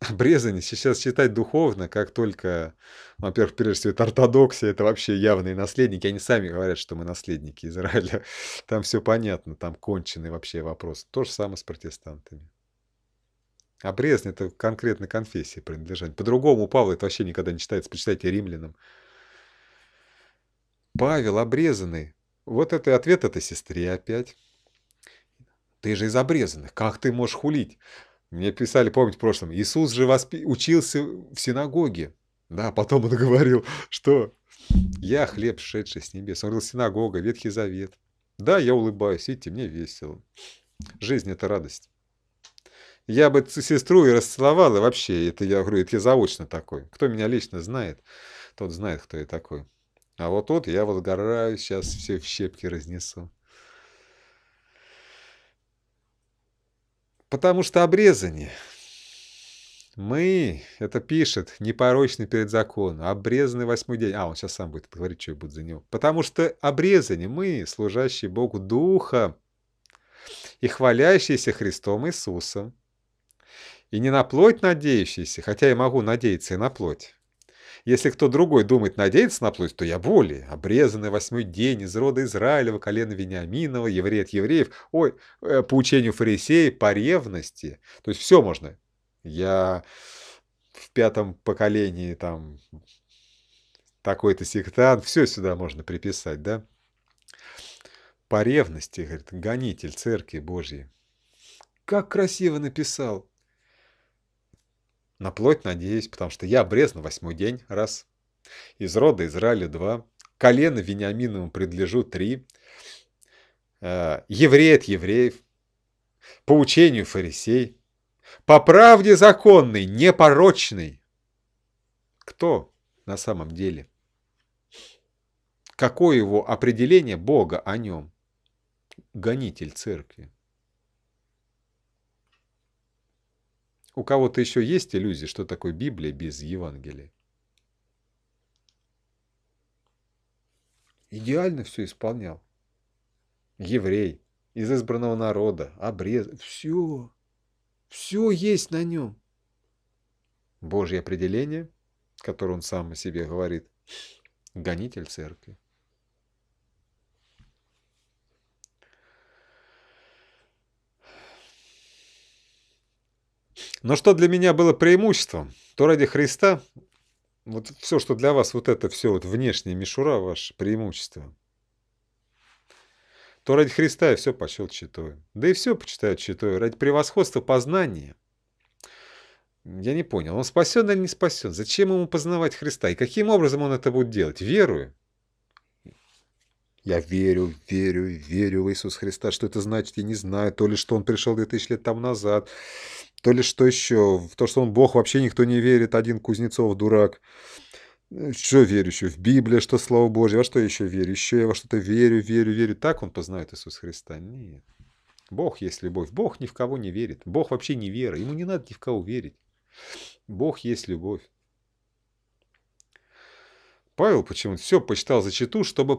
обрезание сейчас считать духовно, как только, во-первых, прежде всего, это ортодоксия, это вообще явные наследники. Они сами говорят, что мы наследники Израиля. Там все понятно, там конченый вообще вопрос. То же самое с протестантами. Обрезание – это конкретно конфессии принадлежание. По-другому у Павла это вообще никогда не читается. Почитайте римлянам. Павел обрезанный. Вот это ответ этой сестре опять. Ты же из обрезанных. Как ты можешь хулить? Мне писали, помните, в прошлом, Иисус же восп учился в синагоге. Да, потом он говорил, что я хлеб, шедший с небес. Он говорил, синагога, Ветхий Завет. Да, я улыбаюсь, видите, мне весело. Жизнь – это радость. Я бы сестру и расцеловал, и вообще, это я говорю, это я заочно такой. Кто меня лично знает, тот знает, кто я такой. А вот тут я возгораю, сейчас все в щепки разнесу. Потому что обрезание. Мы, это пишет, непорочны перед законом, обрезанный восьмой день. А, он сейчас сам будет говорить, что я буду за него. Потому что обрезаны мы, служащие Богу духа и хвалящиеся Христом Иисусом. И не на плоть надеющиеся, хотя я могу надеяться и на плоть, если кто другой думает надеяться на плоть, то я более. Обрезанный восьмой день из рода Израилева, колена Вениаминова, еврей от евреев, ой, э, по учению фарисеев, по ревности. То есть все можно. Я в пятом поколении там такой-то сектант, все сюда можно приписать, да? По ревности, говорит, гонитель церкви Божьей. Как красиво написал. На плоть надеюсь, потому что я обрез на восьмой день, раз. Из рода Израиля, два. Колено Вениаминовым предлежу, три. Э, еврей от евреев. По учению фарисей. По правде законный, непорочный. Кто на самом деле? Какое его определение Бога о нем? Гонитель церкви. У кого-то еще есть иллюзии, что такое Библия без Евангелия? Идеально все исполнял. Еврей, из избранного народа, обрез... Все, все есть на нем. Божье определение, которое он сам о себе говорит, гонитель церкви. Но что для меня было преимуществом, то ради Христа, вот все, что для вас, вот это все, вот внешняя мишура, ваше преимущество, то ради Христа я все почел читаю. Да и все почитаю читаю. Ради превосходства познания. Я не понял, он спасен или не спасен? Зачем ему познавать Христа? И каким образом он это будет делать? Веруя? Я верю, верю, верю в Иисуса Христа. Что это значит, я не знаю. То ли, что он пришел 2000 лет там назад то ли что еще, в то, что он бог, вообще никто не верит, один Кузнецов дурак. Что верю еще? В Библию, что Слово Божье, во что я еще верю? Еще я во что-то верю, верю, верю. Так он познает Иисуса Христа? Нет. Бог есть любовь. Бог ни в кого не верит. Бог вообще не вера. Ему не надо ни в кого верить. Бог есть любовь. Павел почему-то все почитал за читу, чтобы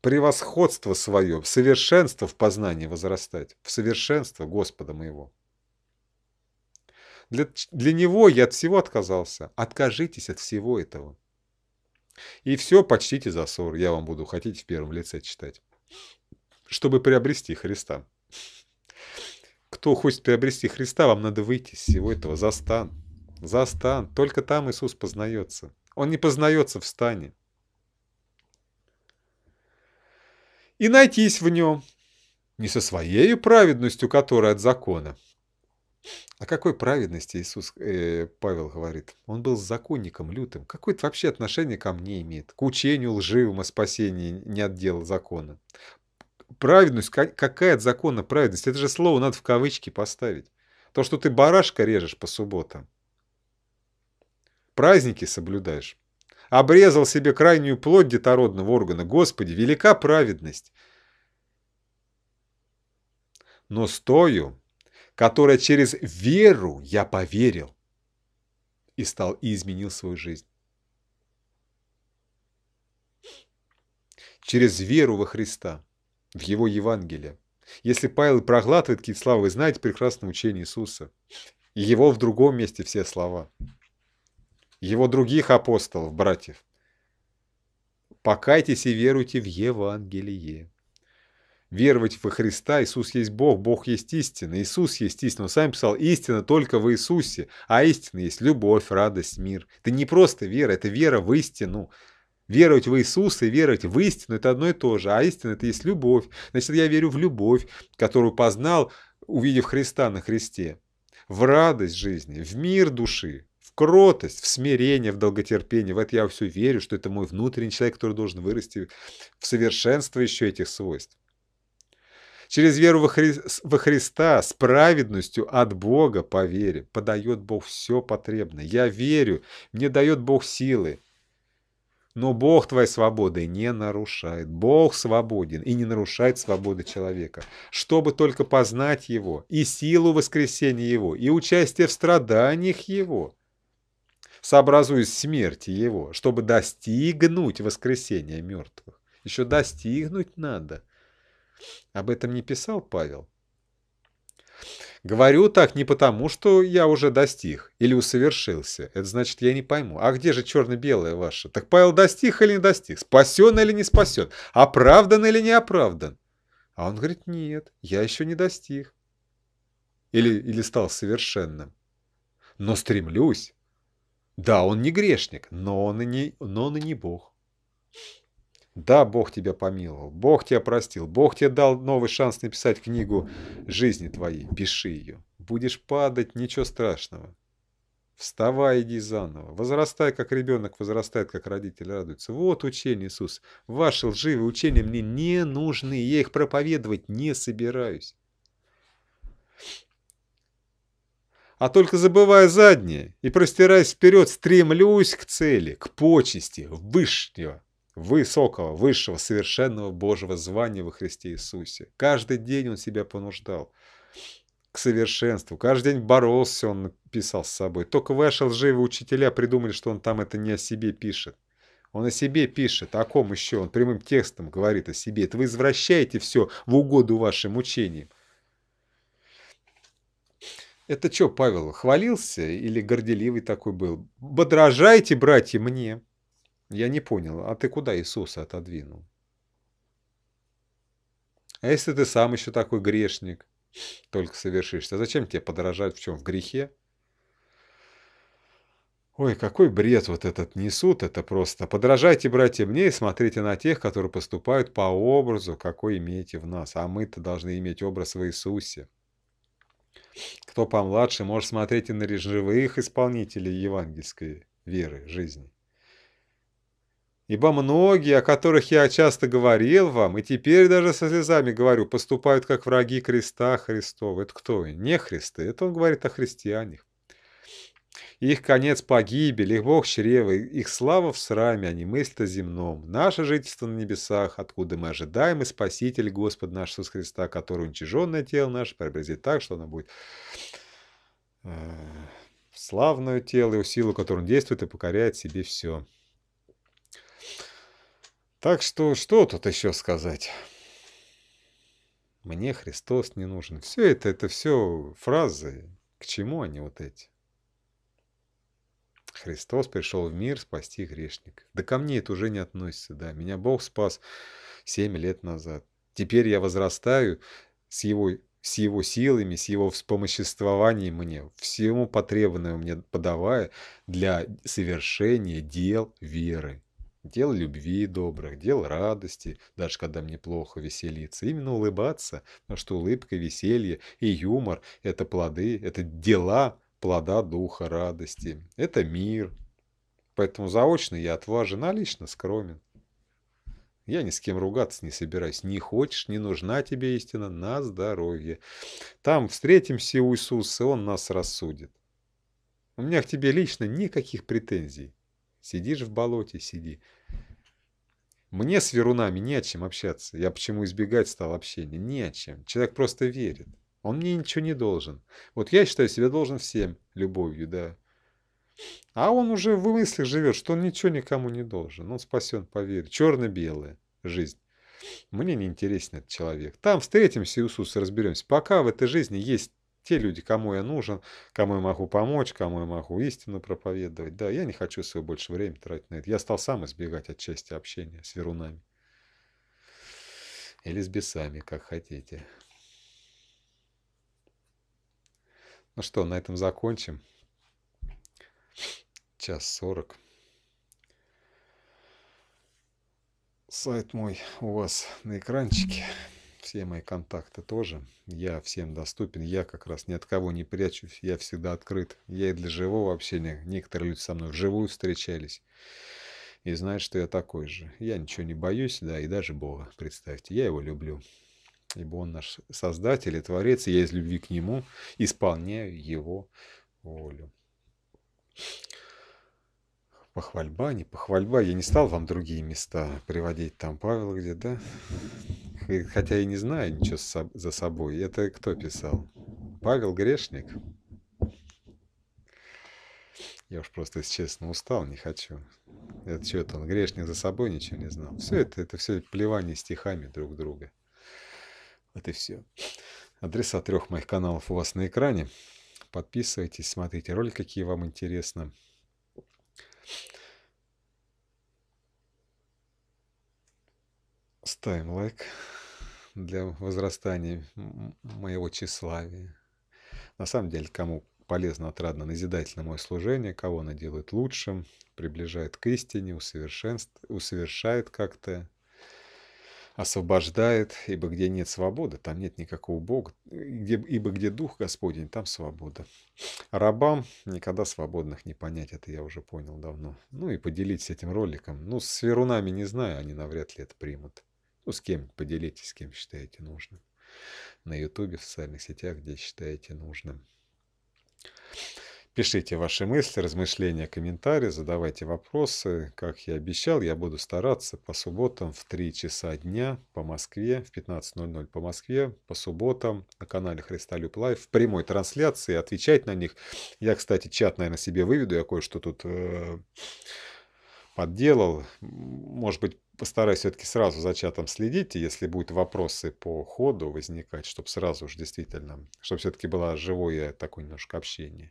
превосходство свое, в совершенство в познании возрастать, в совершенство Господа моего. Для, для него я от всего отказался. Откажитесь от всего этого. И все почтите за ссор, я вам буду хотеть в первом лице читать, чтобы приобрести Христа. Кто хочет приобрести Христа, вам надо выйти из всего этого застан, застан, Только там Иисус познается. Он не познается в стане. и найтись в нем, не со своей праведностью, которая от закона. О какой праведности Иисус э, Павел говорит? Он был законником лютым. Какое то вообще отношение ко мне имеет? К учению лживому о спасении не отдел закона. Праведность, какая от закона праведность? Это же слово надо в кавычки поставить. То, что ты барашка режешь по субботам. Праздники соблюдаешь обрезал себе крайнюю плоть детородного органа. Господи, велика праведность! Но стою, которая через веру я поверил и стал и изменил свою жизнь. Через веру во Христа, в Его Евангелие. Если Павел проглатывает какие-то слова, вы знаете прекрасное учение Иисуса. И его в другом месте все слова его других апостолов, братьев. Покайтесь и веруйте в Евангелие. Веровать во Христа, Иисус есть Бог, Бог есть истина, Иисус есть истина. Он сам писал, истина только в Иисусе, а истина есть любовь, радость, мир. Это не просто вера, это вера в истину. Веровать в Иисуса и веровать в истину – это одно и то же, а истина – это есть любовь. Значит, я верю в любовь, которую познал, увидев Христа на Христе, в радость жизни, в мир души, в кротость, в смирение, в долготерпение. В это я все верю, что это мой внутренний человек, который должен вырасти в совершенство еще этих свойств. Через веру во, Хри... во Христа с праведностью от Бога по вере подает Бог все потребное. Я верю, мне дает Бог силы. Но Бог твоей свободы не нарушает. Бог свободен и не нарушает свободы человека. Чтобы только познать Его, и силу воскресения Его, и участие в страданиях Его, сообразуясь смерти его, чтобы достигнуть воскресения мертвых. Еще достигнуть надо. Об этом не писал Павел? Говорю так не потому, что я уже достиг или усовершился. Это значит, я не пойму. А где же черно-белое ваше? Так Павел достиг или не достиг? Спасен или не спасен? Оправдан или не оправдан? А он говорит, нет, я еще не достиг. Или, или стал совершенным. Но стремлюсь. Да, он не грешник, но он и не, но он и не Бог. Да, Бог тебя помиловал, Бог тебя простил, Бог тебе дал новый шанс написать книгу жизни твоей. Пиши ее. Будешь падать, ничего страшного. Вставай, иди заново. Возрастай, как ребенок возрастает, как родитель радуется. Вот учение Иисус. Ваши лживые учения мне не нужны. Я их проповедовать не собираюсь а только забывая заднее и простираясь вперед, стремлюсь к цели, к почести, высшего, высокого, высшего, совершенного Божьего звания во Христе Иисусе. Каждый день он себя понуждал к совершенству. Каждый день боролся, он писал с собой. Только ваши лживые учителя придумали, что он там это не о себе пишет. Он о себе пишет, о ком еще? Он прямым текстом говорит о себе. Это вы извращаете все в угоду вашим учениям. Это что, Павел, хвалился или горделивый такой был? Бодражайте, братья, мне. Я не понял, а ты куда Иисуса отодвинул? А если ты сам еще такой грешник, только совершишься, зачем тебе подражать в чем? В грехе? Ой, какой бред вот этот несут, это просто. Подражайте, братья, мне и смотрите на тех, которые поступают по образу, какой имеете в нас. А мы-то должны иметь образ в Иисусе. Кто помладше, может смотреть и на живых исполнителей евангельской веры, жизни. Ибо многие, о которых я часто говорил вам, и теперь даже со слезами говорю, поступают как враги креста Христова. Это кто? Не христы, это он говорит о христианах. Их конец погибель, их бог чрева, их слава в сраме, а не мысль о земном. Наше жительство на небесах, откуда мы ожидаем и Спаситель Господь наш Иисус Христа, который уничиженное тело наше преобразит так, что оно будет э, славное тело, его силу, которую он действует и покоряет себе все. Так что, что тут еще сказать? Мне Христос не нужен. Все это, это все фразы. К чему они вот эти? Христос пришел в мир спасти грешников. Да ко мне это уже не относится, да. Меня Бог спас 7 лет назад. Теперь я возрастаю с Его, с его силами, с Его вспомоществованием мне, всему потребованному мне подавая для совершения дел веры. Дел любви добрых, дел радости, даже когда мне плохо веселиться. Именно улыбаться, потому что улыбка, веселье и юмор – это плоды, это дела плода духа радости. Это мир. Поэтому заочно я отважен, а лично скромен. Я ни с кем ругаться не собираюсь. Не хочешь, не нужна тебе истина, на здоровье. Там встретимся у Иисуса, Он нас рассудит. У меня к тебе лично никаких претензий. Сидишь в болоте, сиди. Мне с верунами не о чем общаться. Я почему избегать стал общения? Не о чем. Человек просто верит. Он мне ничего не должен. Вот я считаю себя должен всем, любовью, да. А он уже в мыслях живет, что он ничего никому не должен. Он спасен поверь. Черно-белая жизнь. Мне не интересен этот человек. Там встретимся, Иисус, и разберемся. Пока в этой жизни есть те люди, кому я нужен, кому я могу помочь, кому я могу истину проповедовать. Да, я не хочу свое больше времени тратить на это. Я стал сам избегать отчасти общения с верунами. Или с бесами, как хотите. Ну что, на этом закончим. Час сорок. Сайт мой у вас на экранчике. Все мои контакты тоже. Я всем доступен. Я как раз ни от кого не прячусь. Я всегда открыт. Я и для живого общения. Некоторые люди со мной вживую встречались и знают, что я такой же. Я ничего не боюсь, да, и даже Бога, представьте, я его люблю ибо Он наш Создатель и Творец, и я из любви к Нему исполняю Его волю. Похвальба, не похвальба. Я не стал вам другие места приводить, там Павел где, да? Хотя я не знаю ничего за собой. Это кто писал? Павел Грешник? Я уж просто, если честно, устал, не хочу. Это что-то он грешник за собой ничего не знал. Все это, это все плевание стихами друг друга. Вот и все. Адреса трех моих каналов у вас на экране. Подписывайтесь, смотрите ролики, какие вам интересны. Ставим лайк для возрастания моего тщеславия. На самом деле, кому полезно, отрадно, назидательно мое служение, кого оно делает лучшим, приближает к истине, усовершенств... усовершает как-то, освобождает, ибо где нет свободы, там нет никакого Бога, где, ибо где Дух Господень, там свобода. Рабам никогда свободных не понять, это я уже понял давно. Ну и поделитесь этим роликом. Ну, с верунами не знаю, они навряд ли это примут. Ну, с кем поделитесь, с кем считаете нужным. На Ютубе, в социальных сетях, где считаете нужным. Пишите ваши мысли, размышления, комментарии, задавайте вопросы. Как я обещал, я буду стараться по субботам в 3 часа дня по Москве, в 15.00 по Москве, по субботам на канале Христолюб Лайв в прямой трансляции, отвечать на них. Я, кстати, чат, наверное, себе выведу, я кое-что тут э, подделал. Может быть, постараюсь все-таки сразу за чатом следить, и если будут вопросы по ходу возникать, чтобы сразу же действительно, чтобы все-таки было живое такое немножко общение.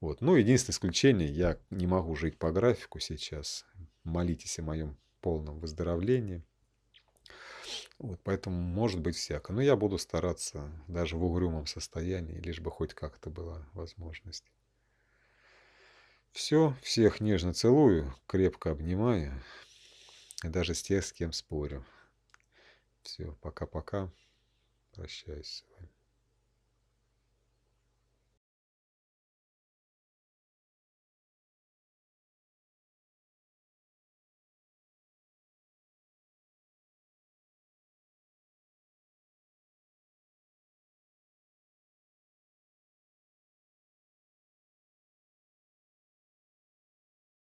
Вот. Ну, единственное исключение, я не могу жить по графику сейчас. Молитесь о моем полном выздоровлении. Вот, поэтому может быть всяко. Но я буду стараться даже в угрюмом состоянии, лишь бы хоть как-то была возможность. Все, всех нежно целую, крепко обнимаю даже с тех, с кем спорю. Все, пока-пока. Прощаюсь с вами.